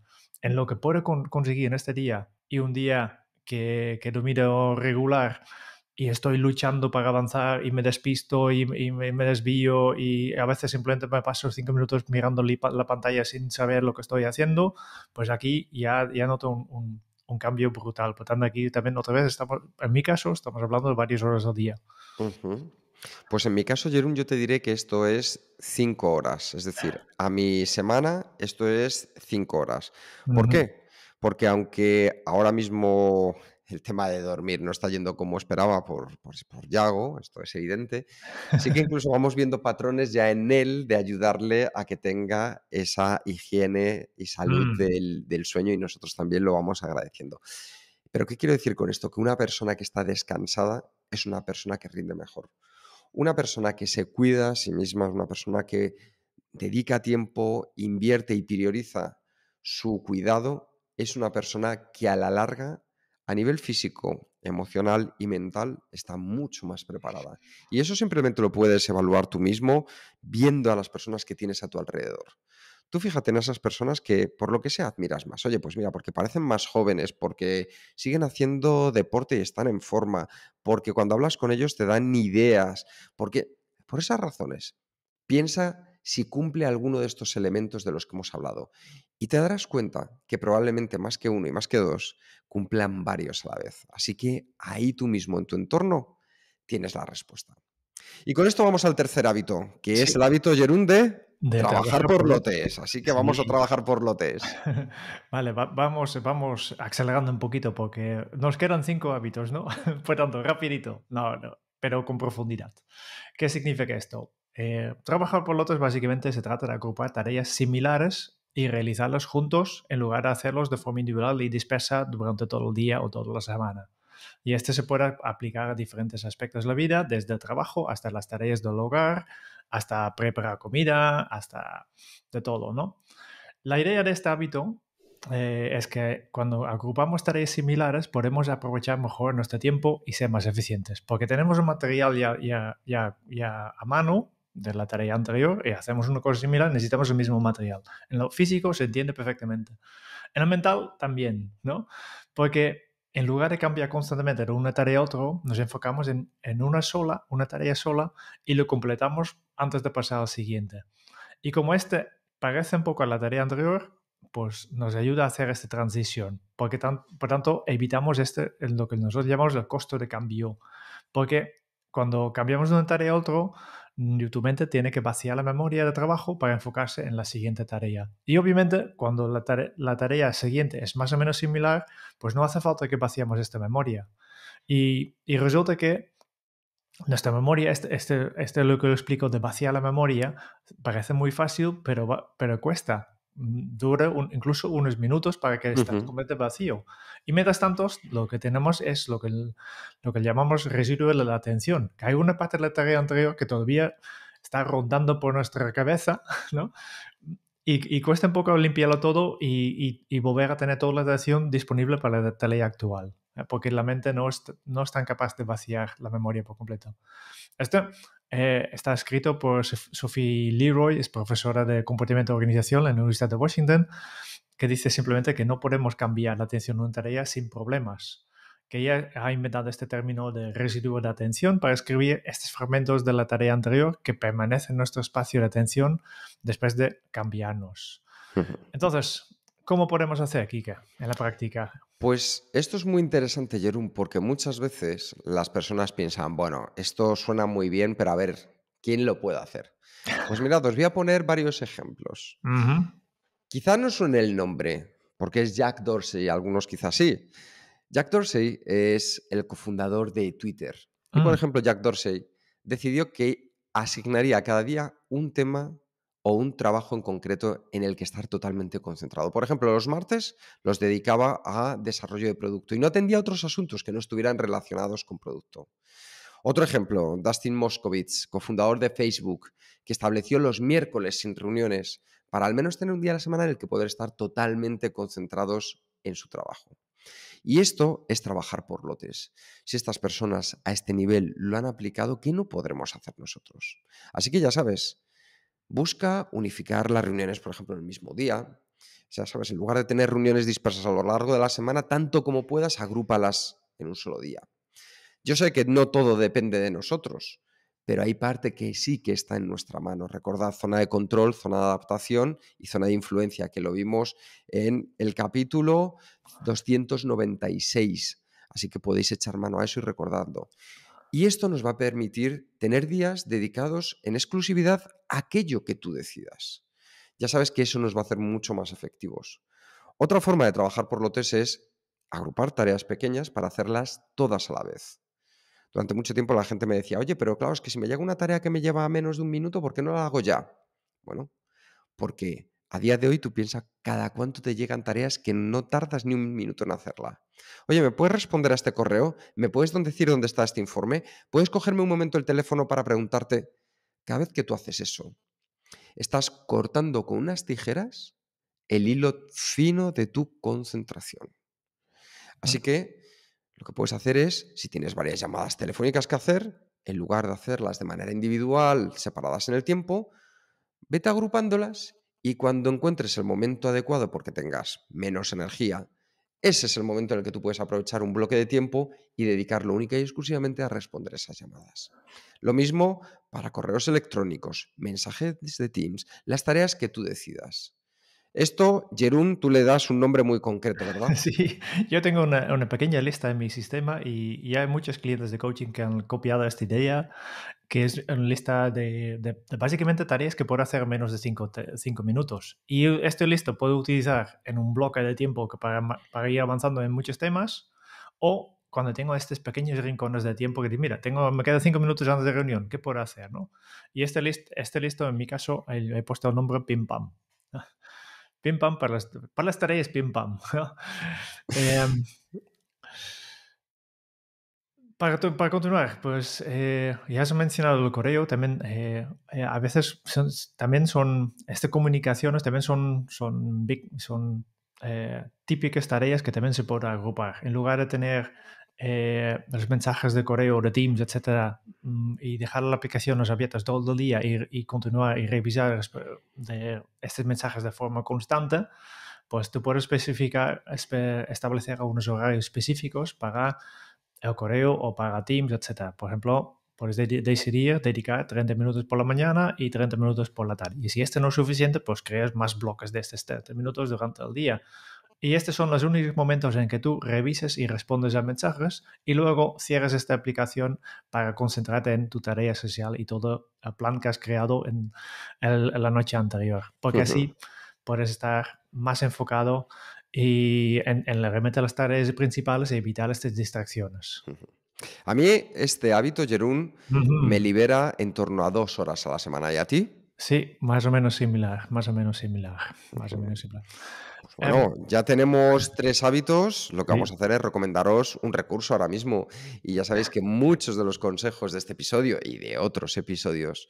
en lo que puedo conseguir en este día y un día que, que miro regular y estoy luchando para avanzar y me despisto y, me, desvío y a veces simplemente me paso cinco minutos mirando la pantalla sin saber lo que estoy haciendo, pues aquí ya, ya noto un, cambio brutal. Por pues tanto, aquí también otra vez estamos, en mi caso, estamos hablando de varias horas al día. Pues en mi caso, Jerón, yo te diré que esto es cinco horas. Es decir, a mi semana esto es cinco horas. ¿Por qué? Porque aunque ahora mismo el tema de dormir no está yendo como esperaba por, Yago, esto es evidente. Así que incluso vamos viendo patrones ya en él de ayudarle a que tenga esa higiene y salud mm. del, del, sueño y nosotros también lo vamos agradeciendo. Pero ¿qué quiero decir con esto? Que una persona que está descansada es una persona que rinde mejor. Una persona que se cuida a sí misma, una persona que dedica tiempo, invierte y prioriza su cuidado, es una persona que a la larga, a nivel físico, emocional y mental, está mucho más preparada. Y eso simplemente lo puedes evaluar tú mismo viendo a las personas que tienes a tu alrededor. Tú fíjate en esas personas que por lo que sea admiras más. Oye, pues mira, porque parecen más jóvenes, porque siguen haciendo deporte y están en forma, porque cuando hablas con ellos te dan ideas, porque por esas razones, piensa si cumple alguno de estos elementos de los que hemos hablado y te darás cuenta que probablemente más que uno y más que dos cumplan varios a la vez. Así que ahí tú mismo en tu entorno tienes la respuesta. Y con esto vamos al tercer hábito, que es el hábito yerunde trabajar, por, lotes, así que vamos a trabajar por lotes. *laughs* vale, vamos, vamos acelerando un poquito porque nos quedan cinco hábitos, ¿no? por *laughs* tanto, rapidito, no, no, pero con profundidad. ¿Qué significa esto? Eh, trabajar por lotes básicamente se trata de agrupar tareas similares y realizarlas juntos en lugar de hacerlos de forma individual y dispersa durante todo el día o toda la semana. Y este se puede aplicar a diferentes aspectos de la vida, desde el trabajo hasta las tareas del hogar, hasta preparar comida, hasta de todo, ¿no? La idea de este hábito eh, es que cuando agrupamos tareas similares podemos aprovechar mejor nuestro tiempo y ser más eficientes, porque tenemos un material ya, ya, ya, a mano de la tarea anterior y hacemos una cosa similar, necesitamos el mismo material. En lo físico se entiende perfectamente. En lo mental también, ¿no? Porque en lugar de cambiar constantemente de una tarea a otra, nos enfocamos en, en, una sola, una tarea sola, y lo completamos antes de pasar al siguiente. Y como este parece un poco a la tarea anterior, pues nos ayuda a hacer esta transición. Porque por tanto, evitamos este, lo que nosotros llamamos el costo de cambio. Porque cuando cambiamos de una tarea a otra, mm, tu mente tiene que vaciar la memoria de trabajo para enfocarse en la siguiente tarea. Y obviamente, cuando la, tarea siguiente es más o menos similar, pues no hace falta que vaciemos esta memoria. y resulta que nuestra memoria, este, este, es este lo que lo explico de vaciar la memoria, parece muy fácil, pero, pero cuesta. Dura incluso unos minutos para que esté vacío. Y mientras tanto, lo que tenemos es lo que, lo que llamamos residuo de la atención, que hay una parte de la tarea anterior que todavía está rondando por nuestra cabeza, *laughs* ¿no? Y, cuesta un poco limpiarlo todo y, volver a tener toda la atención disponible para la tarea actual, eh, porque la mente no es, tan capaz de vaciar la memoria por completo. Esto eh, está escrito por Sophie Leroy, es profesora de comportamiento de organización en la Universidad de Washington, que dice simplemente que no podemos cambiar la atención de una tarea sin problemas que ya ha inventado este término de residuo de atención para escribir estos fragmentos de la tarea anterior que permanecen en nuestro espacio de atención después de cambiarnos. Entonces, ¿cómo podemos hacer, Kika, en la práctica? Pues esto es muy interesante, Jerón, porque muchas veces las personas piensan, bueno, esto suena muy bien, pero a ver, ¿quién lo puede hacer? Pues mirad, os voy a poner varios ejemplos. Quizá no suene el nombre, porque es Jack Dorsey, algunos quizás sí, Jack Dorsey es el cofundador de Twitter. Y, por ah. ejemplo, Jack Dorsey decidió que asignaría cada día un tema o un trabajo en concreto en el que estar totalmente concentrado. Por ejemplo, los martes los dedicaba a desarrollo de producto y no atendía otros asuntos que no estuvieran relacionados con producto. Otro ejemplo, Dustin Moskovitz, cofundador de Facebook, que estableció los miércoles sin reuniones para al menos tener un día a la semana en el que poder estar totalmente concentrados en su trabajo. Y esto es trabajar por lotes. Si estas personas a este nivel lo han aplicado, ¿qué no podremos hacer nosotros? Así que ya sabes, busca unificar las reuniones, por ejemplo, en el mismo día. Ya sabes, en lugar de tener reuniones dispersas a lo largo de la semana, tanto como puedas, agrúpalas en un solo día. Yo sé que no todo depende de nosotros, pero hay parte que sí que está en nuestra mano. Recordad zona de control, zona de adaptación y zona de influencia, que lo vimos en el capítulo 296. Así que podéis echar mano a eso y recordadlo. Y esto nos va a permitir tener días dedicados en exclusividad a aquello que tú decidas. Ya sabes que eso nos va a hacer mucho más efectivos. Otra forma de trabajar por lotes es agrupar tareas pequeñas para hacerlas todas a la vez durante mucho tiempo la gente me decía, oye, pero claro, es que si me llega una tarea que me lleva menos de un minuto, ¿por qué no la hago ya? Bueno, porque a día de hoy tú piensas cada cuánto te llegan tareas que no tardas ni un minuto en hacerla. Oye, ¿me puedes responder a este correo? ¿Me puedes decir dónde está este informe? ¿Puedes cogerme un momento el teléfono para preguntarte? Cada vez que tú haces eso, estás cortando con unas tijeras el hilo fino de tu concentración. Así que lo que puedes hacer es, si tienes varias llamadas telefónicas que hacer, en lugar de hacerlas de manera individual, separadas en el tiempo, vete agrupándolas y cuando encuentres el momento adecuado porque tengas menos energía, ese es el momento en el que tú puedes aprovechar un bloque de tiempo y dedicarlo única y exclusivamente a responder esas llamadas. Lo mismo para correos electrónicos, mensajes de Teams, las tareas que tú decidas. Esto, Jerún, tú le das un nombre muy concreto, ¿verdad? *laughs* Sí, yo tengo una, pequeña lista en mi sistema y, ya hay muchos clientes de coaching que han copiado esta idea, que es una lista de, básicamente tareas que puedo hacer en menos de cinco, minutos. Y este listo puedo utilizar en un bloque de tiempo que para, ir avanzando en muchos temas o cuando tengo estos pequeños rincones de tiempo que digo, mira, tengo, me quedan cinco minutos antes de reunión, ¿qué puedo hacer? ¿no? Y este, list, este listo, en mi caso, he puesto el nombre Pim Pam. Pim pam Para las per pim pam. *laughs* Em, para, continuar, pues ya eh, ya has mencionado el correo, también eh, eh, a veces también son, estas comunicaciones también son, son, son típicas tareas que también se pueden agrupar. En lugar de tener eh, los mensajes de correo, de Teams, etc mm, y dejar las aplicaciones abiertas todo el día y, continuar y revisar eh, estos mensajes de forma constante, pues tú puedes especificar, establecer algunos horarios específicos para el correo o para Teams, etc Por ejemplo, puedes decidir dedicar 30 minutos por la mañana y 30 minutos por la tarde. Y si este no es suficiente, pues creas más bloques de estos 30 minutos durante el día y estos son los únicos momentos en que tú revises y respondes a mensajes y luego cierres esta aplicación para concentrarte en tu tarea social y todo el plan que has creado en, la noche anterior. Porque así puedes estar más enfocado y en, en la las tareas principales y evitar estas distracciones. A mí este hábito, Jerún, me libera en torno a dos horas a la semana. ¿Y a ti? Sí, más o menos similar, más o menos similar, más o menos similar. Em, bueno, ya tenemos tres hábitos. Lo que vamos a hacer es recomendaros un recurso ahora mismo. Y ya sabéis que muchos de los consejos de este episodio y de otros episodios,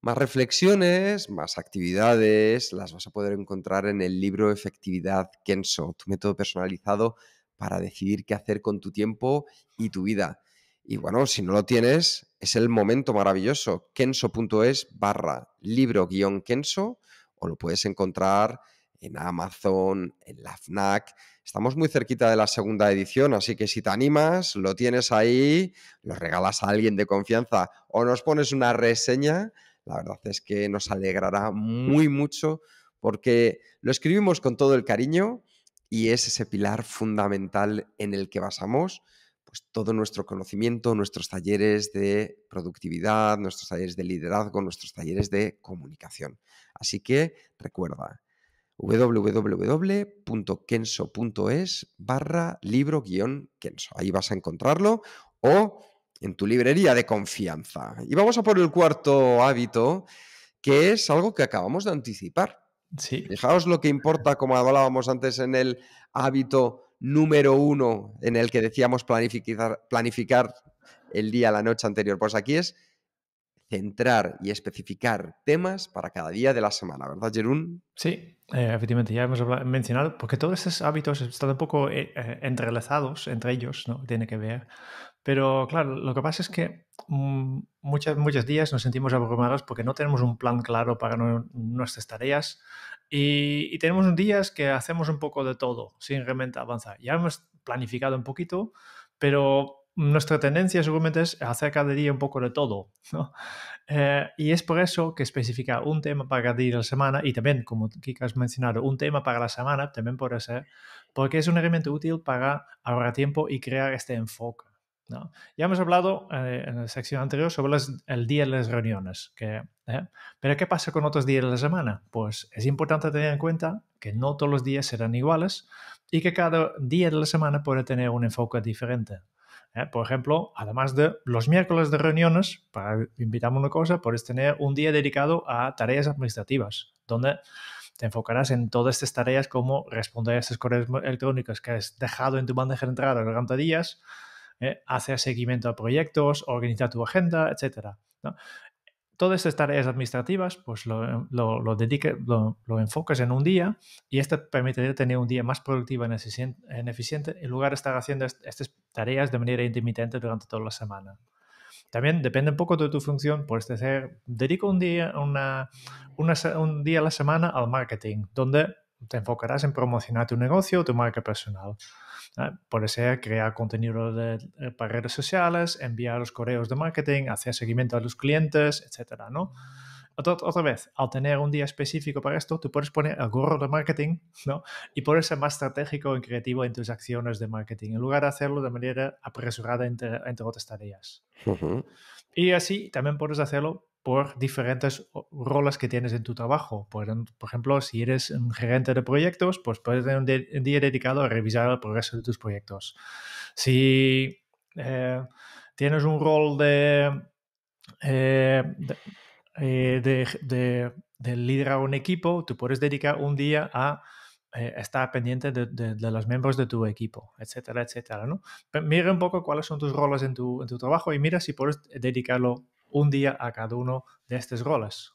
más reflexiones, más actividades, las vas a poder encontrar en el libro Efectividad Kenso, tu método personalizado para decidir qué hacer con tu tiempo y tu vida. Y bueno, si no lo tienes, es el momento maravilloso. Kenso.es barra libro-kenso o lo puedes encontrar en Amazon, en la FNAC. Estamos muy cerquita de la segunda edición, así que si te animas, lo tienes ahí, lo regalas a alguien de confianza o nos pones una reseña, la verdad es que nos alegrará muy mucho porque lo escribimos con todo el cariño y es ese pilar fundamental en el que basamos pues, todo nuestro conocimiento, nuestros talleres de productividad, nuestros talleres de liderazgo, nuestros talleres de comunicación. Así que recuerda, www.kenso.es barra libro-kenso. Ahí vas a encontrarlo o en tu librería de confianza. Y vamos a por el cuarto hábito, que es algo que acabamos de anticipar. Sí. Fijaos lo que importa, como hablábamos antes en el hábito número uno en el que decíamos planificar, planificar el día, la noche anterior. Pues aquí es centrar y especificar temas para cada día de la semana, ¿verdad, Jerón? Sí, eh, efectivamente, ya hemos mencionado, porque todos estos hábitos están un poco eh, eh, entrelazados entre ellos, ¿no? Tiene que ver. Pero claro, lo que pasa es que mm, muchas, muchos días nos sentimos abrumados porque no tenemos un plan claro para nuestras tareas y, y tenemos días que hacemos un poco de todo sin realmente avanzar. Ya hemos planificado un poquito, pero nuestra tendencia seguramente es hacer cada día un poco de todo, *laughs* ¿no? Eh, y es por eso que especifica un tema para cada día de la semana y también, como Kika has mencionado, un tema para la semana también puede ser, porque es un elemento útil para ahorrar tiempo y crear este enfoque. ¿no? Ya hemos hablado eh, en la sección anterior sobre el día de las reuniones, eh, pero ¿qué pasa con otros días de la semana? Pues es importante tener en cuenta que no todos los días serán iguales y que cada día de la semana puede tener un enfoque diferente. ¿eh? Por ejemplo, además de los miércoles de reuniones, para invitamos una cosa, puedes tener un día dedicado a tareas administrativas, donde te enfocarás en todas estas tareas como responder a estos correos electrónicos que has dejado en tu bandeja de entrada durante días, ¿eh? hacer seguimiento a proyectos, organizar tu agenda, etc. ¿no? todas estas tareas administrativas, pues lo, lo, lo, dedique, enfocas en un día y esto permitirá tener un día más productivo y eficiente, en, lugar de estar haciendo estas tareas de manera intermitente durante toda la semana. También depende un poco de tu función, puedes decir, dedico un día, un día a la semana al marketing, donde te enfocarás en promocionar tu negocio o tu marca personal. Ah, puede ser crear contenido de, eh, para redes sociales, enviar los correos de marketing, hacer seguimiento a los clientes, etcétera, ¿no? otra vez, al tener un día específico para esto, tú puedes poner el gorro de marketing, *laughs* ¿no? Y puedes ser más estratégico y creativo en tus acciones de marketing, en lugar de hacerlo de manera apresurada entre, entre otras tareas. Y así también puedes hacerlo por diferentes roles que tienes en tu trabajo. Por, ejemplo, si eres un gerente de proyectos, pues puedes tener un, día dedicado a revisar el progreso de tus proyectos. Si eh, tienes un rol eh, eh, de, de, liderar un equipo, tú puedes dedicar un día a estar pendiente de, los miembros de tu equipo, etcétera, etcétera. Mira un poco cuáles son tus roles en en tu trabajo y mira si puedes dedicarlo un día a cada uno de estos roles.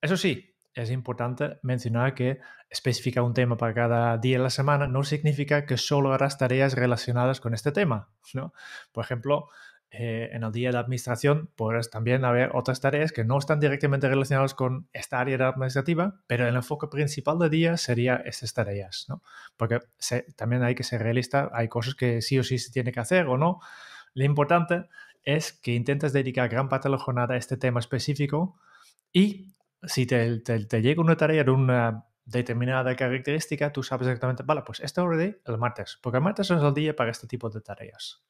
Eso sí, es importante mencionar que especificar un tema para cada día de la semana no significa que solo harás tareas relacionadas con este tema. Por ejemplo, eh, en el día de administración podrás también haber otras tareas que no están directamente relacionadas con esta área de administrativa, pero el enfoque principal del día sería estas tareas. Porque también hay que ser realista, hay cosas que sí o sí se tiene que hacer o no. Lo importante es que intentas dedicar gran parte de la jornada a este tema específico y si te, llega una tarea de una determinada característica, tú sabes exactamente, vale, pues esta hora de el martes, porque el martes es el día para este tipo de tareas.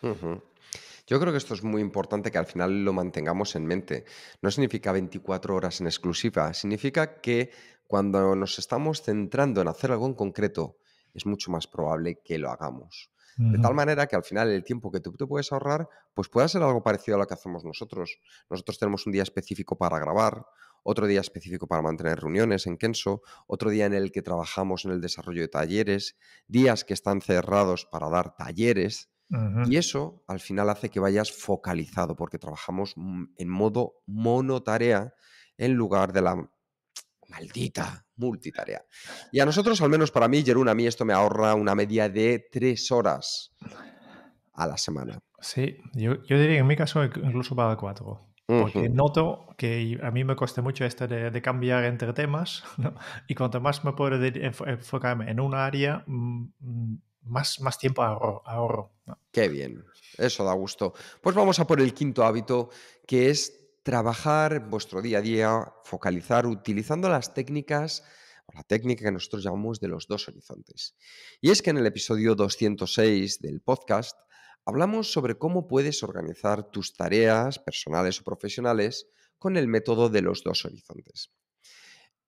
Yo creo que esto es muy importante que al final lo mantengamos en mente. No significa 24 horas en exclusiva, significa que cuando nos estamos centrando en hacer algo en concreto, es mucho más probable que lo hagamos. De tal manera que al final el tiempo que tú te puedes ahorrar, pues pueda ser algo parecido a lo que hacemos nosotros. Nosotros tenemos un día específico para grabar, otro día específico para mantener reuniones en Kenso, otro día en el que trabajamos en el desarrollo de talleres, días que están cerrados para dar talleres. Y eso al final hace que vayas focalizado porque trabajamos mm, en modo monotarea en lugar de la Maldita multitarea. Y a nosotros, al menos para mí, yeruna a mí esto me ahorra una media de tres horas a la semana. Sí, yo, yo diría en mi caso incluso para cuatro. Porque noto que a mí me cuesta mucho este de, cambiar entre temas *laughs* y cuanto más me puedo enfocarme en una área, mm, más, más tiempo ahorro. ahorro Qué bien, eso da gusto. Pues vamos a por el quinto hábito, que es trabajar vuestro día a día, focalizar utilizando las técnicas la técnica que nosotros llamamos de los dos horizontes. Y es que en el episodio 206 del podcast hablamos sobre cómo puedes organizar tus tareas personales o profesionales con el método de los dos horizontes.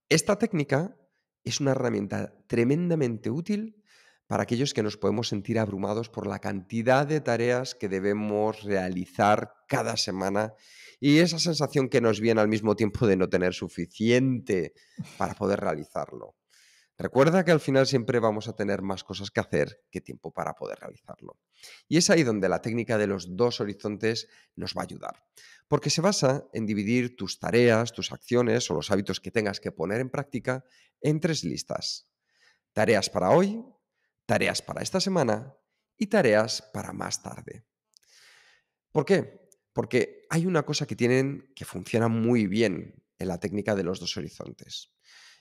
Esta técnica es una herramienta tremendamente útil para aquellos que nos podemos sentir abrumados por la cantidad de tareas que debemos realizar cada semana y esa sensación que nos viene al mismo tiempo de no tener suficiente para poder realizarlo. Recuerda que al final siempre vamos a tener más cosas que hacer que tiempo para poder realizarlo. Y es ahí donde la técnica de los dos horizontes nos va a ayudar, porque se basa en dividir tus tareas, tus acciones o los hábitos que tengas que poner en práctica en tres listas. Tareas para hoy, tareas para esta semana y tareas para más tarde. ¿Por qué? Porque hay una cosa que tienen que funciona muy bien en la técnica de los dos horizontes.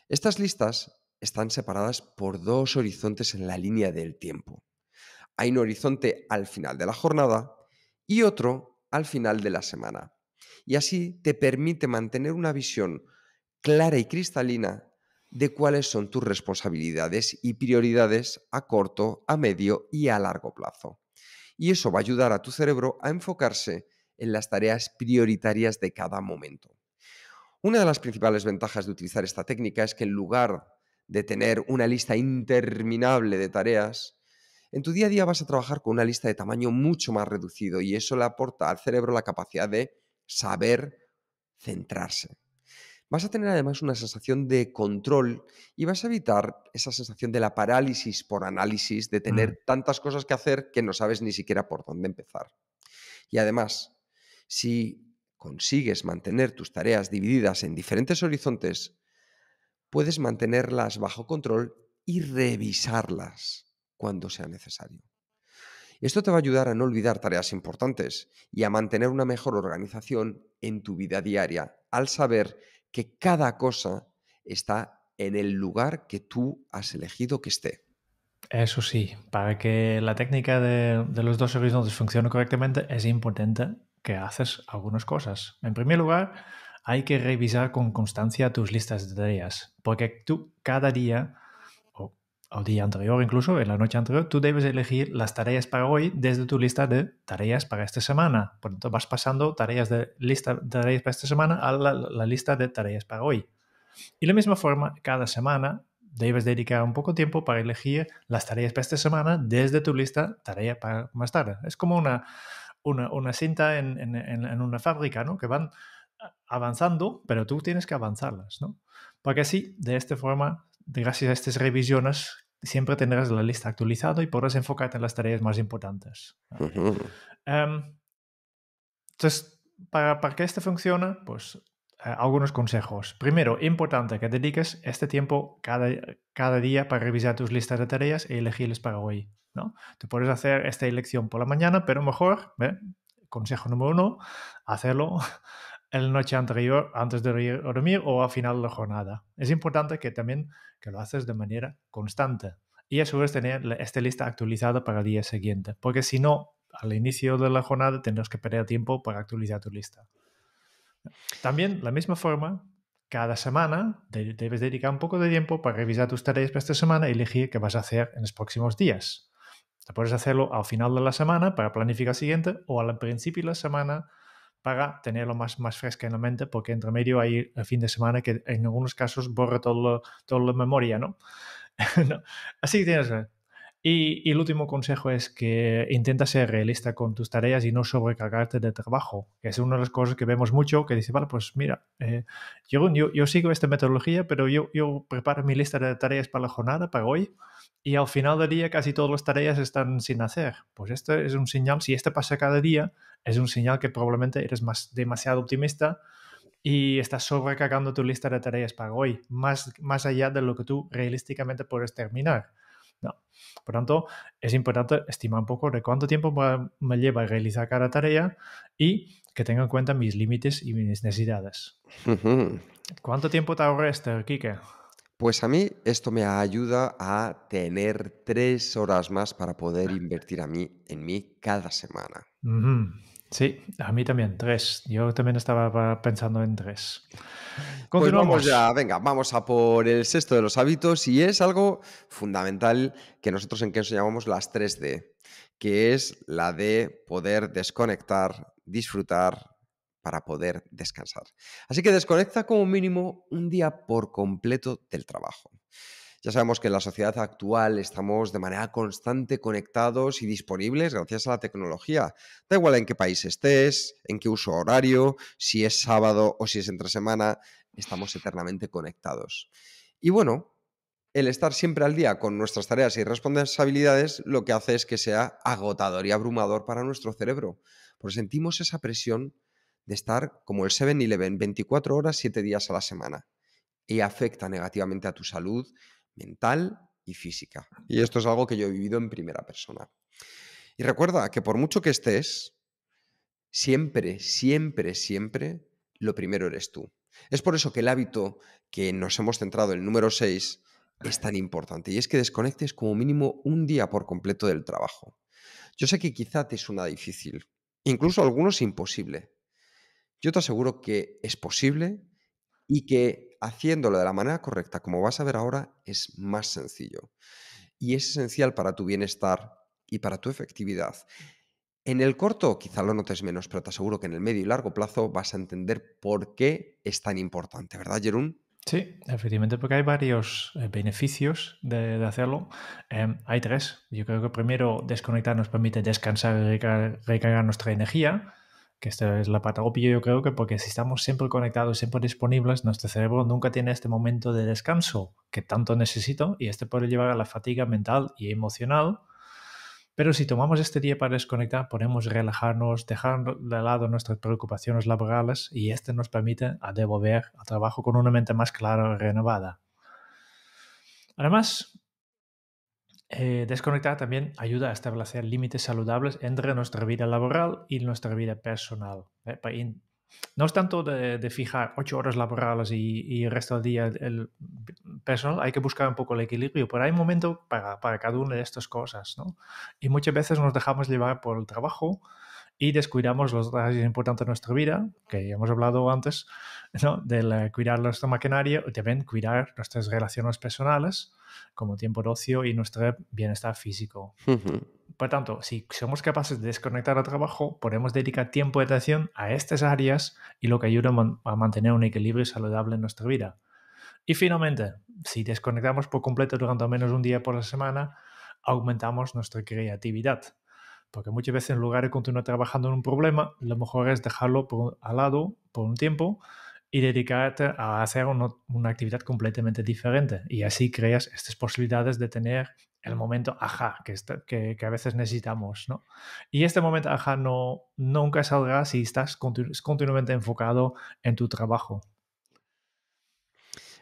Estas listas están separadas por dos horizontes en la línea del tiempo. Hay un horizonte al final de la jornada y otro al final de la semana. Y así te permite mantener una visión clara y cristalina de cuáles son tus responsabilidades y prioridades a corto, a medio y a largo plazo. Y eso va a ayudar a tu cerebro a enfocarse en las tareas prioritarias de cada momento. Una de las principales ventajas de utilizar esta técnica es que en lugar de tener una lista interminable de tareas, en tu día a día vas a trabajar con una lista de tamaño mucho más reducido y eso le aporta al cerebro la capacidad de saber centrarse. Vas a tener además una sensación de control y vas a evitar esa sensación de la parálisis por análisis, de mm. tener tantas cosas que hacer que no sabes ni siquiera por dónde empezar. Y además, si consigues mantener tus tareas divididas en diferentes horizontes, puedes mantenerlas bajo control y revisarlas cuando sea necesario. Esto te va a ayudar a no olvidar tareas importantes y a mantener una mejor organización en tu vida diaria, al saber que cada cosa está en el lugar que tú has elegido que esté. Eso sí, para que la técnica de, los dos horizontes funcione correctamente es importante que haces algunas cosas. En primer lugar, hay que revisar con constancia tus listas de tareas, porque tú cada día, o al día anterior incluso, en la noche anterior, tú debes elegir las tareas para hoy desde tu lista de tareas para esta semana. Por lo tanto, vas pasando tareas de lista de tareas para esta semana a la, lista de tareas para hoy. Y de la misma forma, cada semana debes dedicar un poco de tiempo para elegir las tareas para esta semana desde tu lista tarea para más tarde. Es como una una, cinta en, una fábrica, ¿no? Que van avanzando, pero tú tienes que avanzarlas, ¿no? Porque así, de esta forma, gracias a estas revisiones, siempre tendrás la lista actualizada y podrás enfocarte en las tareas más importantes. Em, entonces, para, para, que esto funciona? pues eh, algunos consejos. Primero, importante que dediques este tiempo cada, cada día para revisar tus listas de tareas e elegirles para hoy. ¿no? Te puedes hacer esta elección por la mañana, pero mejor, consejo número uno, hacerlo en la *laughs* noche anterior, antes de dormir o al final de la jornada. Es importante que también que lo haces de manera constante. Y a su vez tener esta lista actualizada para el día siguiente, porque si no, al inicio de la jornada tendrás que perder tiempo para actualizar tu lista. También, de la misma forma, cada semana debes dedicar un poco de tiempo para revisar tus tareas para esta semana y elegir qué vas a hacer en los próximos días. Puedes hacerlo al final de la semana para planificar el siguiente o al principio de la semana para tenerlo más, fresco en la mente, porque entre medio hay el fin de semana que en algunos casos borra toda todo la memoria, *laughs* ¿no? Así que tienes y, el último consejo es que intenta ser realista con tus tareas y no sobrecargarte de trabajo, que es una de las cosas que vemos mucho, que dice, vale, pues mira, eh, yo, sigo esta metodología, pero yo, preparo mi lista de tareas para la jornada, para hoy, y al final del día casi todas las tareas están sin hacer. Pues esto es un señal, si esto pasa cada día, es un señal que probablemente eres más, demasiado optimista y estás sobrecargando tu lista de tareas para hoy, más allá de lo que tú realísticamente puedes terminar. No. Por tanto, es importante estimar un poco de cuánto tiempo me lleva realizar cada tarea y que tenga en cuenta mis límites y mis necesidades. ¿Cuánto tiempo te ahorra este, Kike? Pues a mí esto me ayuda a tener tres horas más para poder invertir a mí en mí cada semana. Sí, a mí también, tres. Yo también estaba pensando en tres. Pues vamos ya, venga, vamos a por el sexto de los hábitos y es algo fundamental que nosotros en Kenso llamamos las 3D, que es la de poder desconectar, disfrutar para poder descansar. Así que desconecta como mínimo un día por completo del trabajo. Ya sabemos que en la sociedad actual estamos de manera constante conectados y disponibles gracias a la tecnología. Da igual en qué país estés, en qué uso horario, si es sábado o si es entre semana, estamos eternamente conectados. Y bueno, el estar siempre al día con nuestras tareas y responsabilidades lo que hace es que sea agotador y abrumador para nuestro cerebro, porque sentimos esa presión de estar como el 7-Eleven 24 horas, 7 días a la semana y afecta negativamente a tu salud, mental y física. Y esto es algo que yo he vivido en primera persona. Y recuerda que por mucho que estés, siempre, siempre, siempre, lo primero eres tú. Es por eso que el hábito que nos hemos centrado, el número 6, es tan importante. Y es que desconectes como mínimo un día por completo del trabajo. Yo sé que quizá te suena difícil, incluso algunos imposible. Yo te aseguro que es posible y que haciéndolo de la manera correcta, como vas a ver ahora, es más sencillo. Y es esencial para tu bienestar y para tu efectividad. En el corto quizá lo notes menos, pero te aseguro que en el medio y largo plazo vas a entender por qué es tan importante, ¿verdad, Jerún? Sí, efectivamente, porque hay varios eh, beneficios de, hacerlo. Em, hay tres. Yo creo que primero desconectar nos permite descansar y recargar nuestra energía que esta es la patagopia yo creo que porque si estamos siempre conectados, siempre disponibles, nuestro cerebro nunca tiene este momento de descanso que tanto necesito y este puede llevar a la fatiga mental y emocional. Pero si tomamos este día para desconectar, podemos relajarnos, dejar de lado nuestras preocupaciones laborales y este nos permite a devolver al trabajo con una mente más clara y renovada. Además, eh, desconectar también ayuda a establecer límites saludables entre nuestra vida laboral y nuestra vida personal. Eh, no es tanto de, fijar ocho horas laborales y, el resto del día el personal, hay que buscar un poco el equilibrio, pero hay un momento para, para cada una de estas cosas, ¿no? Y muchas veces nos dejamos llevar por el trabajo, y descuidamos los detalles importantes de nuestra vida, que ya hemos hablado antes, de eh, cuidar nuestra maquinaria, también cuidar nuestras relaciones personales, como tiempo de ocio y nuestro bienestar físico. Por tanto, si somos capaces de desconectar al trabajo, podemos dedicar tiempo de atención a estas áreas y lo que ayuda a mantener un equilibrio saludable en nuestra vida. Y finalmente, si desconectamos por completo durante al menos un día por la semana, aumentamos nuestra creatividad porque muchas veces en lugar de continuar trabajando en un problema, lo mejor es dejarlo por, al lado por un tiempo y dedicarte a hacer una actividad completamente diferente. Y así creas estas posibilidades de tener el momento ajá que, que, a veces necesitamos. ¿no? Y este momento ajá no, nunca saldrá si estás continuamente enfocado en tu trabajo.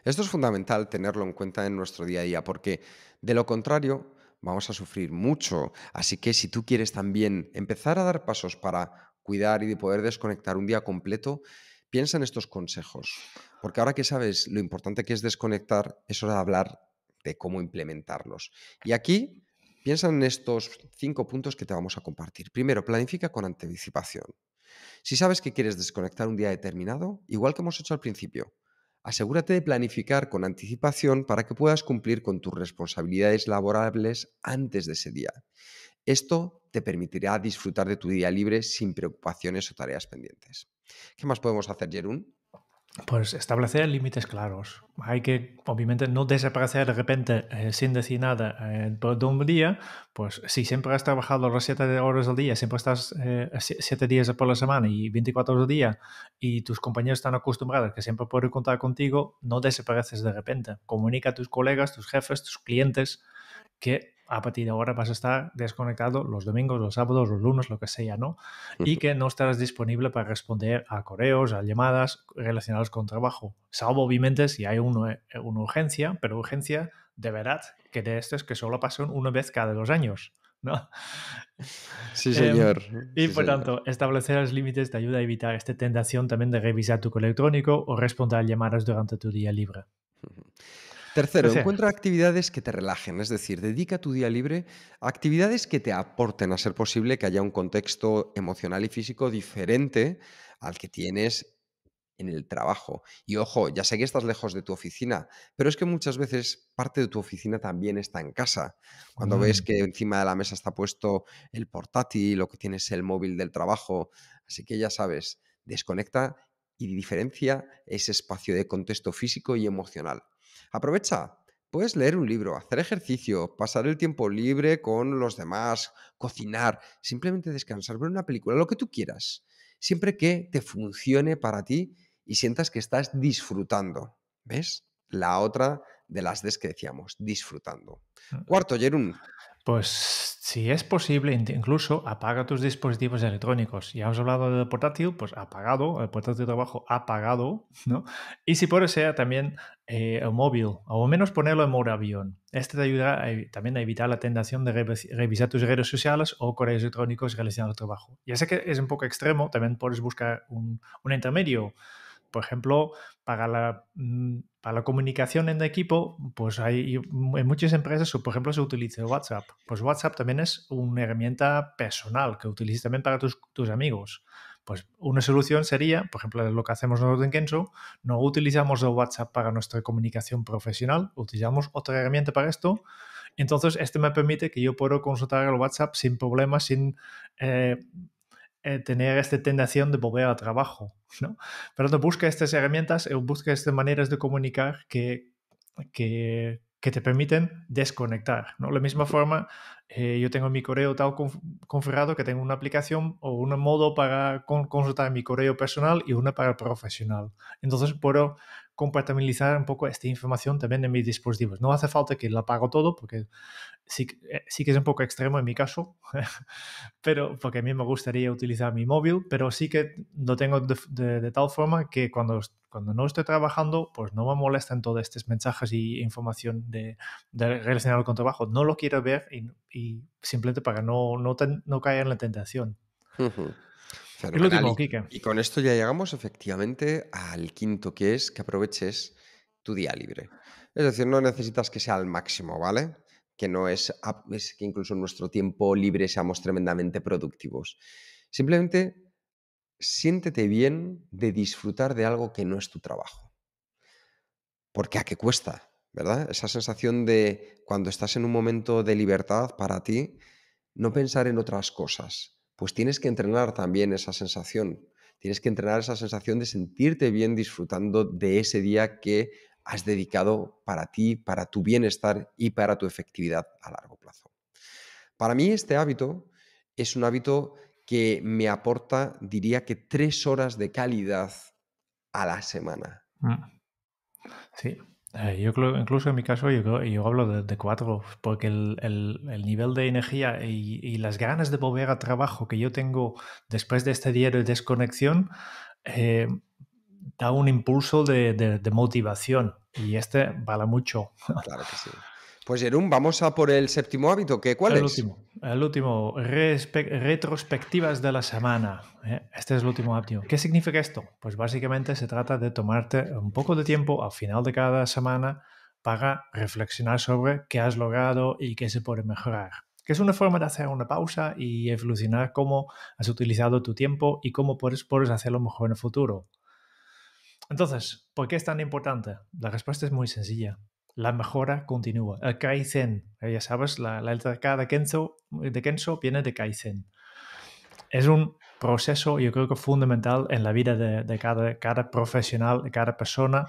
Esto es fundamental tenerlo en cuenta en nuestro día a día, porque de lo contrario, vamos a sufrir mucho. Así que si tú quieres también empezar a dar pasos para cuidar y poder desconectar un día completo, piensa en estos consejos. Porque ahora que sabes lo importante que es desconectar, es hora de hablar de cómo implementarlos. Y aquí piensa en estos cinco puntos que te vamos a compartir. Primero, planifica con anticipación. Si sabes que quieres desconectar un día determinado, igual que hemos hecho al principio, asegúrate de planificar con anticipación para que puedas cumplir con tus responsabilidades laborables antes de ese día. Esto te permitirá disfrutar de tu día libre sin preocupaciones o tareas pendientes. ¿Qué más podemos hacer, Jerún? pues establecer límites claros. Hay que, obviamente, no desaparecer de repente eh, sin decir nada eh, por un día. Pues si siempre has trabajado las 7 horas al día, siempre estás 7 eh, días por la semana y 24 horas al día, y tus compañeros están acostumbrados que siempre pueden contar contigo, no desapareces de repente. Comunica a tus colegas, tus jefes, tus clientes que a partir de ahora vas a estar desconectado los domingos, los sábados, los lunes, lo que sea, ¿no? Y que no estarás disponible para responder a correos, a llamadas relacionadas con trabajo, salvo obviamente si hay una, eh, una urgencia, pero urgencia de verdad, que de estas que solo pasan una vez cada dos años. ¿no? Sí, em, señor. y por tanto, establecer los límites te ayuda a evitar esta tentación también de revisar tu correo electrónico o responder a llamadas durante tu día libre. Tercero, encuentra actividades que te relajen, es decir, dedica tu día libre a actividades que te aporten a ser posible que haya un contexto emocional y físico diferente al que tienes en el trabajo. Y ojo, ya sé que estás lejos de tu oficina, pero es que muchas veces parte de tu oficina también está en casa. Cuando ves mm. que encima de la mesa está puesto el portátil o que tienes el móvil del trabajo, así que ya sabes, desconecta y diferencia ese espacio de contexto físico y emocional. Aprovecha. Puedes leer un libro, hacer ejercicio, pasar el tiempo libre con los demás, cocinar, simplemente descansar, ver una película, lo que tú quieras, siempre que te funcione para ti y sientas que estás disfrutando. ¿Ves? La otra de las des que decíamos, disfrutando. Mm. Cuarto, Jerún, pues si es posible, incluso apaga tus dispositivos electrónicos. Ya hemos hablado del portátil, pues apagado, el portátil de trabajo apagado, *laughs* ¿no? Y si puede ser también eh, el móvil, o al menos ponerlo en modo avión. Este te ayudará eh, también a evitar la tentación de revisar tus redes sociales o correos electrónicos relacionados al trabajo. Ya sé que es un poco extremo, también puedes buscar un, un intermedio por ejemplo, mm, para la, comunicación en equipo, pues hay en muchas empresas, por ejemplo, se utiliza WhatsApp. Pues WhatsApp también es una herramienta personal que utilizas también para tus, amigos. Pues una solución sería, por ejemplo, lo que hacemos nosotros en Kenzo, no utilizamos el WhatsApp para nuestra comunicación profesional, utilizamos otra herramienta para esto. Entonces, esto me permite que yo puedo consultar el WhatsApp sin problemas, sin eh, eh, tener esta tentación de volver al trabajo, ¿no? Pero no busca estas herramientas, eh, busca estas maneras de comunicar que, que, te permiten desconectar, ¿no? De la misma forma, eh, yo tengo mi correo tal configurado que tengo una aplicación o un modo para con consultar mi correo personal y una para profesional. Entonces puedo compatibilizar un poco esta información también en mis dispositivos. No hace falta que la pago todo, porque sí, eh, sí que es un poco extremo en mi caso, *laughs* pero porque a mí me gustaría utilizar mi móvil, pero sí que lo tengo de, tal forma que cuando, cuando no estoy trabajando, pues no me molestan todos estos mensajes y información de, relacionado con trabajo. No lo quiero ver y, simplemente para no, no, no caer en la tentación. Y con esto ya llegamos efectivamente al quinto, que es que aproveches tu día libre. Es decir, no necesitas que sea al máximo, ¿vale? Que no es, ah, que incluso en nuestro tiempo libre seamos tremendamente productivos. Simplemente siéntete bien de disfrutar de algo que no es tu trabajo. Porque a qué cuesta, ¿verdad? Esa sensación de cuando estás en un momento de libertad para ti, no pensar en otras cosas, pues tienes que entrenar también esa sensación. Tienes que entrenar esa sensación de sentirte bien disfrutando de ese día que has dedicado para ti, para tu bienestar y para tu efectividad a largo plazo. Para mí este hábito es un hábito que me aporta, diría que tres horas de calidad a la semana. Mm. Sí, eh, yo creo, incluso en mi caso, yo, yo hablo de, cuatro, porque el, nivel de energía y, las ganas de volver a trabajo que yo tengo después de este día de desconexión eh, da un impulso de, de, motivación y este vale mucho. Claro que sí. Pues Jerón, vamos a por el séptimo hábito. ¿Qué, ¿Cuál el Último, el último, retrospectivas de la semana. ¿eh? Este es el último hábito. ¿Qué significa esto? Pues básicamente se trata de tomarte un poco de tiempo al final de cada semana para reflexionar sobre qué has logrado y qué se puede mejorar. Que es una forma de hacer una pausa y evolucionar cómo has utilizado tu tiempo y cómo puedes, puedes hacerlo mejor en el futuro. Entonces, ¿por qué es tan importante? La respuesta es muy sencilla la mejora continúa. El Kaizen, eh, ya sabes, la, la letra K eh, de Kenzo, viene de Kaizen. Es un proceso, yo creo que fundamental en la vida de, cada, cada profesional, de cada persona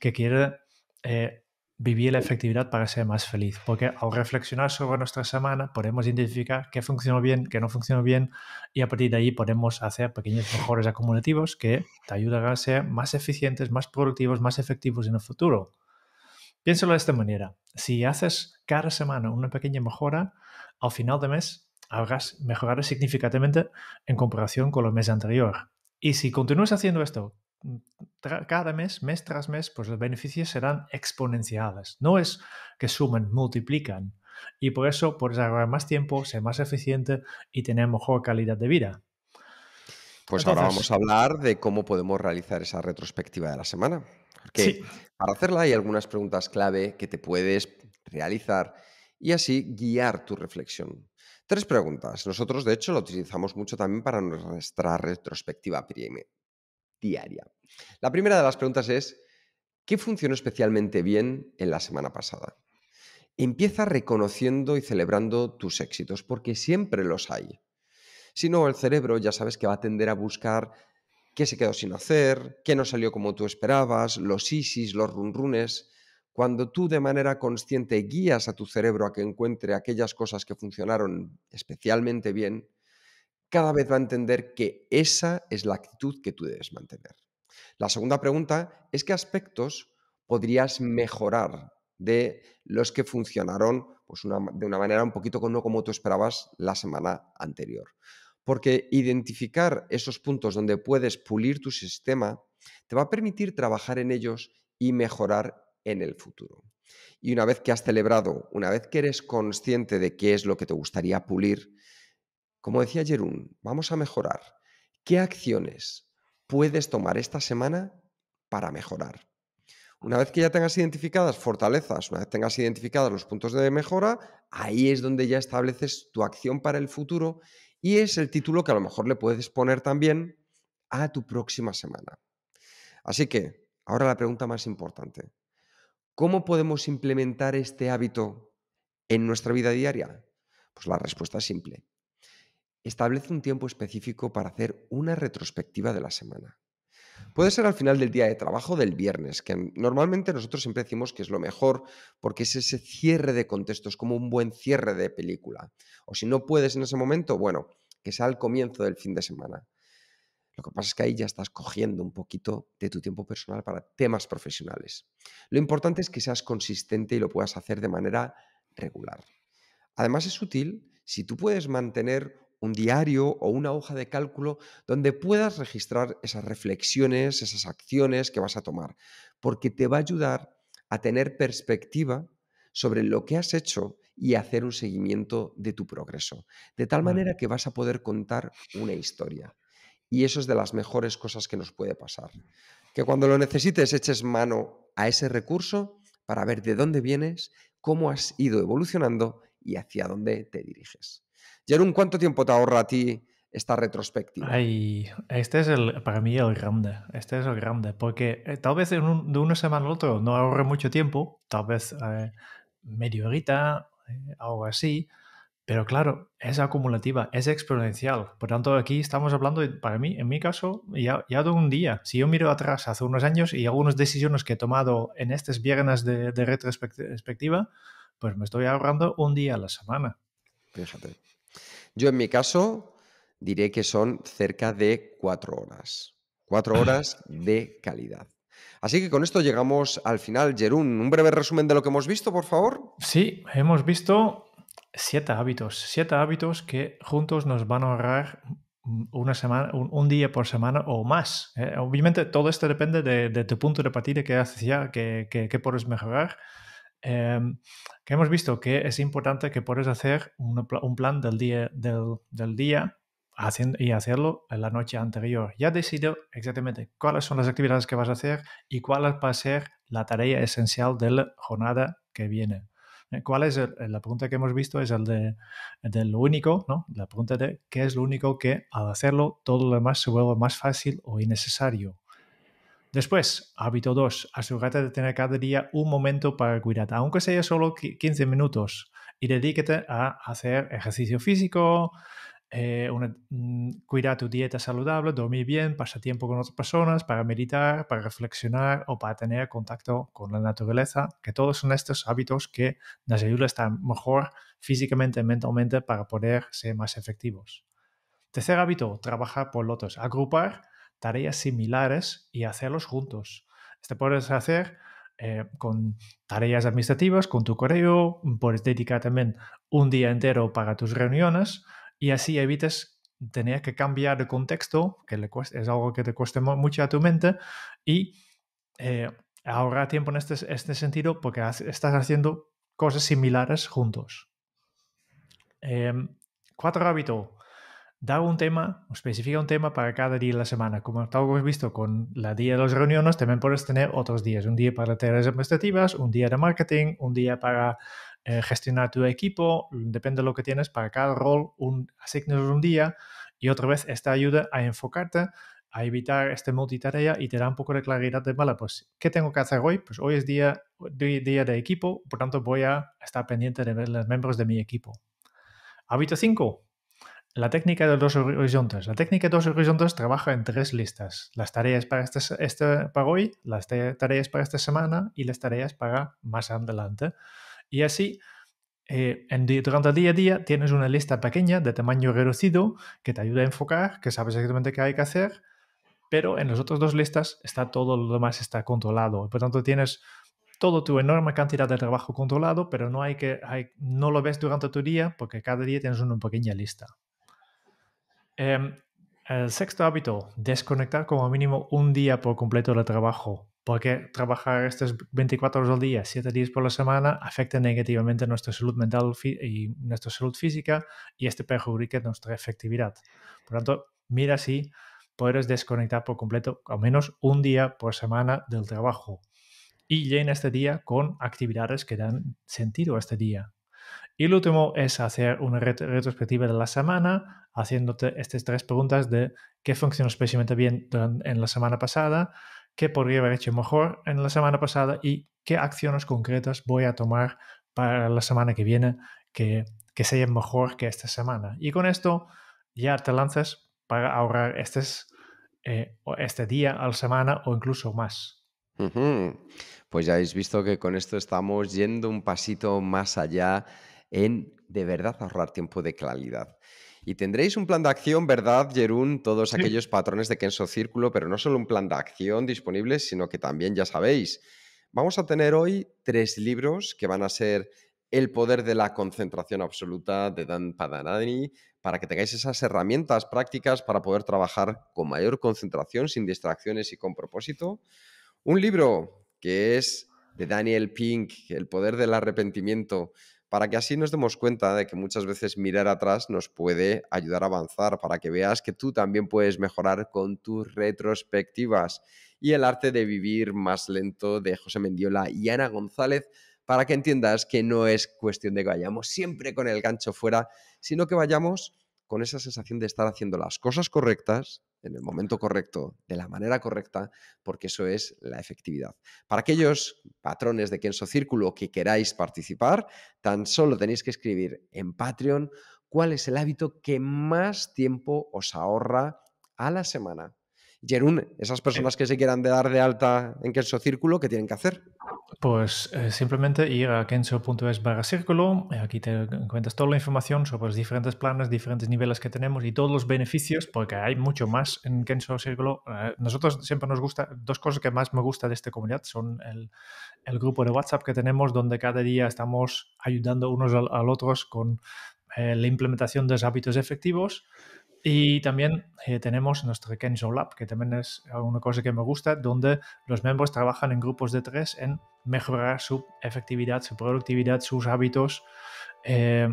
que quiere eh, vivir la efectividad para ser más feliz. Porque al reflexionar sobre nuestra semana podemos identificar qué funcionó bien, qué no funcionó bien y a partir de ahí podemos hacer pequeños mejores acumulativos que te ayudarán a ser más eficientes, más productivos, más efectivos en el futuro. Piénsalo de esta manera. Si haces cada semana una pequeña mejora, al final del mes habrás mejorado significativamente en comparación con el mes anterior. Y si continúes haciendo esto mm, cada mes, mes tras mes, pues los beneficios serán exponenciales. No es que sumen, multiplican. Y por eso puedes ahorrar más tiempo, ser más eficiente y tener mejor calidad de vida. Pues ahora vamos a hablar de cómo podemos realizar esa retrospectiva de la semana. Porque para hacerla hay algunas preguntas clave que te puedes realizar y así guiar tu reflexión. Tres preguntas. Nosotros, de hecho, lo utilizamos mucho también para nuestra retrospectiva diaria. La primera de las preguntas es, ¿qué funcionó especialmente bien en la semana pasada? Empieza reconociendo y celebrando tus éxitos, porque siempre los hay. Si no, el cerebro ya sabes que va a tender a buscar qué se quedó sin hacer, qué no salió como tú esperabas, los isis, los runrunes. Cuando tú de manera consciente guías a tu cerebro a que encuentre aquellas cosas que funcionaron especialmente bien, cada vez va a entender que esa es la actitud que tú debes mantener. La segunda pregunta es qué aspectos podrías mejorar de los que funcionaron pues de una manera un poquito no como tú esperabas la semana anterior porque identificar esos puntos donde puedes pulir tu sistema te va a permitir trabajar en ellos y mejorar en el futuro. Y una vez que has celebrado, una vez que eres consciente de qué es lo que te gustaría pulir, como decía Jerún, vamos a mejorar. ¿Qué acciones puedes tomar esta semana para mejorar? Una vez que ya tengas identificadas fortalezas, una vez tengas identificados los puntos de mejora, ahí es donde ya estableces tu acción para el futuro y es el título que a lo mejor le puedes poner también a tu próxima semana. Así que, ahora la pregunta más importante. ¿Cómo podemos implementar este hábito en nuestra vida diaria? Pues la respuesta es simple. Establece un tiempo específico para hacer una retrospectiva de la semana. Puede ser al final del día de trabajo del viernes, que normalmente nosotros siempre decimos que es lo mejor porque es ese cierre de contexto, es como un buen cierre de película. O si no puedes en ese momento, bueno, que sea al comienzo del fin de semana. Lo que pasa es que ahí ya estás cogiendo un poquito de tu tiempo personal para temas profesionales. Lo importante es que seas consistente y lo puedas hacer de manera regular. Además es útil si tú puedes mantener un diario o una hoja de cálculo donde puedas registrar esas reflexiones, esas acciones que vas a tomar, porque te va a ayudar a tener perspectiva sobre lo que has hecho y hacer un seguimiento de tu progreso, de tal manera que vas a poder contar una historia. Y eso es de las mejores cosas que nos puede pasar. Que cuando lo necesites eches mano a ese recurso para ver de dónde vienes, cómo has ido evolucionando y hacia dónde te diriges. Jerón, ¿cuánto tiempo te ahorra a ti esta retrospectiva? Ay, este es el, para mí el grande, este es el grande, porque eh, tal vez de una semana al otro no ahorre mucho tiempo, tal vez eh, media horita, eh, algo así, pero claro, es acumulativa, es exponencial. Por tanto, aquí estamos hablando, para mí, en mi caso, ya, ya de un día. Si yo miro atrás hace unos años y algunas decisiones que he tomado en estas viernes de, de retrospectiva, pues me estoy ahorrando un día a la semana. Fíjate. Yo en mi caso diré que son cerca de cuatro horas. Cuatro horas de calidad. Así que con esto llegamos al final. Jerún, un breve resumen de lo que hemos visto, por favor. Sí, hemos visto siete hábitos. Siete hábitos que juntos nos van a ahorrar una semana, un, día por semana o más. ¿eh? obviamente todo esto depende de, tu punto de partida que haces ya, que, puedes mejorar. Em, que hemos visto que es importante que puedes hacer un, plan del día, del, día y hacerlo en la noche anterior. Ya decido exactamente cuáles son las actividades que vas a hacer y cuál va a ser la tarea esencial de la jornada que viene. Eh, ¿Cuál es la pregunta que hemos visto? Es el de, lo único, ¿no? La pregunta de qué es lo único que al hacerlo todo lo demás se vuelve más fácil o innecesario. Después, hábito 2, asegúrate de tener cada día un momento para cuidarte, aunque sea solo 15 minutos, y dedíquete a hacer ejercicio físico, eh, mm, cuidar tu dieta saludable, dormir bien, pasar tiempo con otras personas, para meditar, para reflexionar o para tener contacto con la naturaleza, que todos son estos hábitos que nos ayudan a estar mejor físicamente y mentalmente para poder ser más efectivos. Tercer hábito, trabajar por otros, agrupar tareas similares y hacerlos juntos. Esto puedes hacer eh, con tareas administrativas, con tu correo, puedes dedicar también un día entero para tus reuniones y así evites tener que cambiar de contexto, que le es algo que te cueste mucho a tu mente y eh, ahorrar tiempo en este, este sentido porque estás haciendo cosas similares juntos. Eh, cuatro hábitos da un tema, especifica un tema para cada día de la semana. Como tal hemos visto con la día de las reuniones, también puedes tener otros días. Un día para tareas administrativas, un día de marketing, un día para eh, gestionar tu equipo. Depende de lo que tienes para cada rol, un, asignas un día. Y otra vez, esta ayuda a enfocarte, a evitar este multitarea y te da un poco de claridad de, mala. pues, ¿qué tengo que hacer hoy? Pues hoy es día, día de equipo, por tanto voy a estar pendiente de los miembros de mi equipo. Hábito 5, la técnica de los horizontes. La técnica de los horizontes trabaja en tres listas. Las tareas para, este, este hoy, las tareas para esta semana y las tareas para más adelante. Y así, eh, durante el día a día tienes una lista pequeña de tamaño reducido que te ayuda a enfocar, que sabes exactamente qué hay que hacer, pero en las otras dos listas está todo lo demás está controlado. Por tanto, tienes toda tu enorme cantidad de trabajo controlado, pero no, hay que, no lo ves durante tu día porque cada día tienes una pequeña lista. Em, el sexto hábito, desconectar como mínimo un día por completo del trabajo, porque trabajar estas 24 horas al día, 7 días por la semana, afecta negativamente nuestra salud mental y nuestra salud física y este perjudica nuestra efectividad. Por lo tanto, mira si puedes desconectar por completo al menos un día por semana del trabajo y llena este día con actividades que dan sentido a este día. Y lo último es hacer una retrospectiva de la semana, haciéndote estas tres preguntas de qué funcionó especialmente bien en la semana pasada, qué podría haber hecho mejor en la semana pasada y qué acciones concretas voy a tomar para la semana que viene que, que sea mejor que esta semana. Y con esto ya te lanzas para ahorrar eh, este día a la semana o incluso más. Pues ya habéis visto que con esto estamos yendo un pasito más allá en de verdad ahorrar tiempo de calidad. Y tendréis un plan de acción, ¿verdad, Jerún? Todos aquellos patrones de Kenso Círculo, pero no solo un plan de acción disponible, sino que también, ya sabéis, vamos a tener hoy tres libros que van a ser El poder de la concentración absoluta de Dan Padanani, para que tengáis esas herramientas prácticas para poder trabajar con mayor concentración, sin distracciones y con propósito. Un libro que es de Daniel Pink, El poder del arrepentimiento, para que así nos demos cuenta de que muchas veces mirar atrás nos puede ayudar a avanzar, para que veas que tú también puedes mejorar con tus retrospectivas. Y el arte de vivir más lento de José Mendiola y Ana González, para que entiendas que no es cuestión de que vayamos siempre con el gancho fuera, sino que vayamos con esa sensación de estar haciendo las cosas correctas, en el momento correcto, de la manera correcta, porque eso es la efectividad. Para aquellos patrones de Kenso Círculo que queráis participar, tan solo tenéis que escribir en Patreon cuál es el hábito que más tiempo os ahorra a la semana Jerún, esas personas que se quieran dar de alta en Kenso Círculo, ¿qué tienen que hacer? Pues eh, simplemente ir a kenso.es barra círculo, eh, aquí te encuentras toda la información sobre los diferentes planes, diferentes niveles que tenemos y todos los beneficios, porque hay mucho más en Kenso Círculo. Eh, nosotros siempre nos gusta, dos cosas que más me gusta de esta comunidad son el, grupo de WhatsApp que tenemos, donde cada día estamos ayudando unos al otros con eh, la implementación de hábitos efectivos y también eh, tenemos nuestro Kenzo Lab, que también es una cosa que me gusta, donde los miembros trabajan en grupos de tres en mejorar su efectividad, su productividad, sus hábitos. Eh,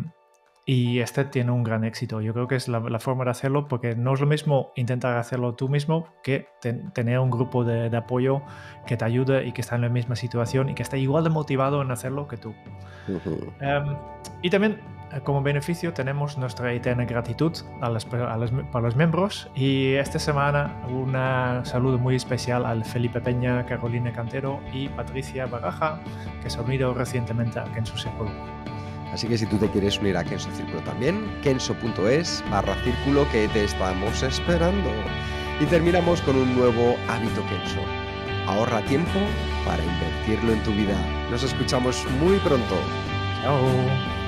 y este tiene un gran éxito. Yo creo que es la, forma de hacerlo porque no es lo mismo intentar hacerlo tú mismo que tener un grupo de, apoyo que te ayude y que está en la misma situación y que está igual de motivado en hacerlo que tú. Em, y también como beneficio tenemos nuestra eterna gratitud a para los miembros y esta semana un saludo muy especial al Felipe Peña, Carolina Cantero y Patricia Baraja que se han unido recientemente a Kenso Círculo. Así que si tú te quieres unir a Kenso Círculo también, kenso.es barra círculo que te estamos esperando. Y terminamos con un nuevo hábito Kenso. Ahorra tiempo para invertirlo en tu vida. Nos escuchamos muy pronto. Chao.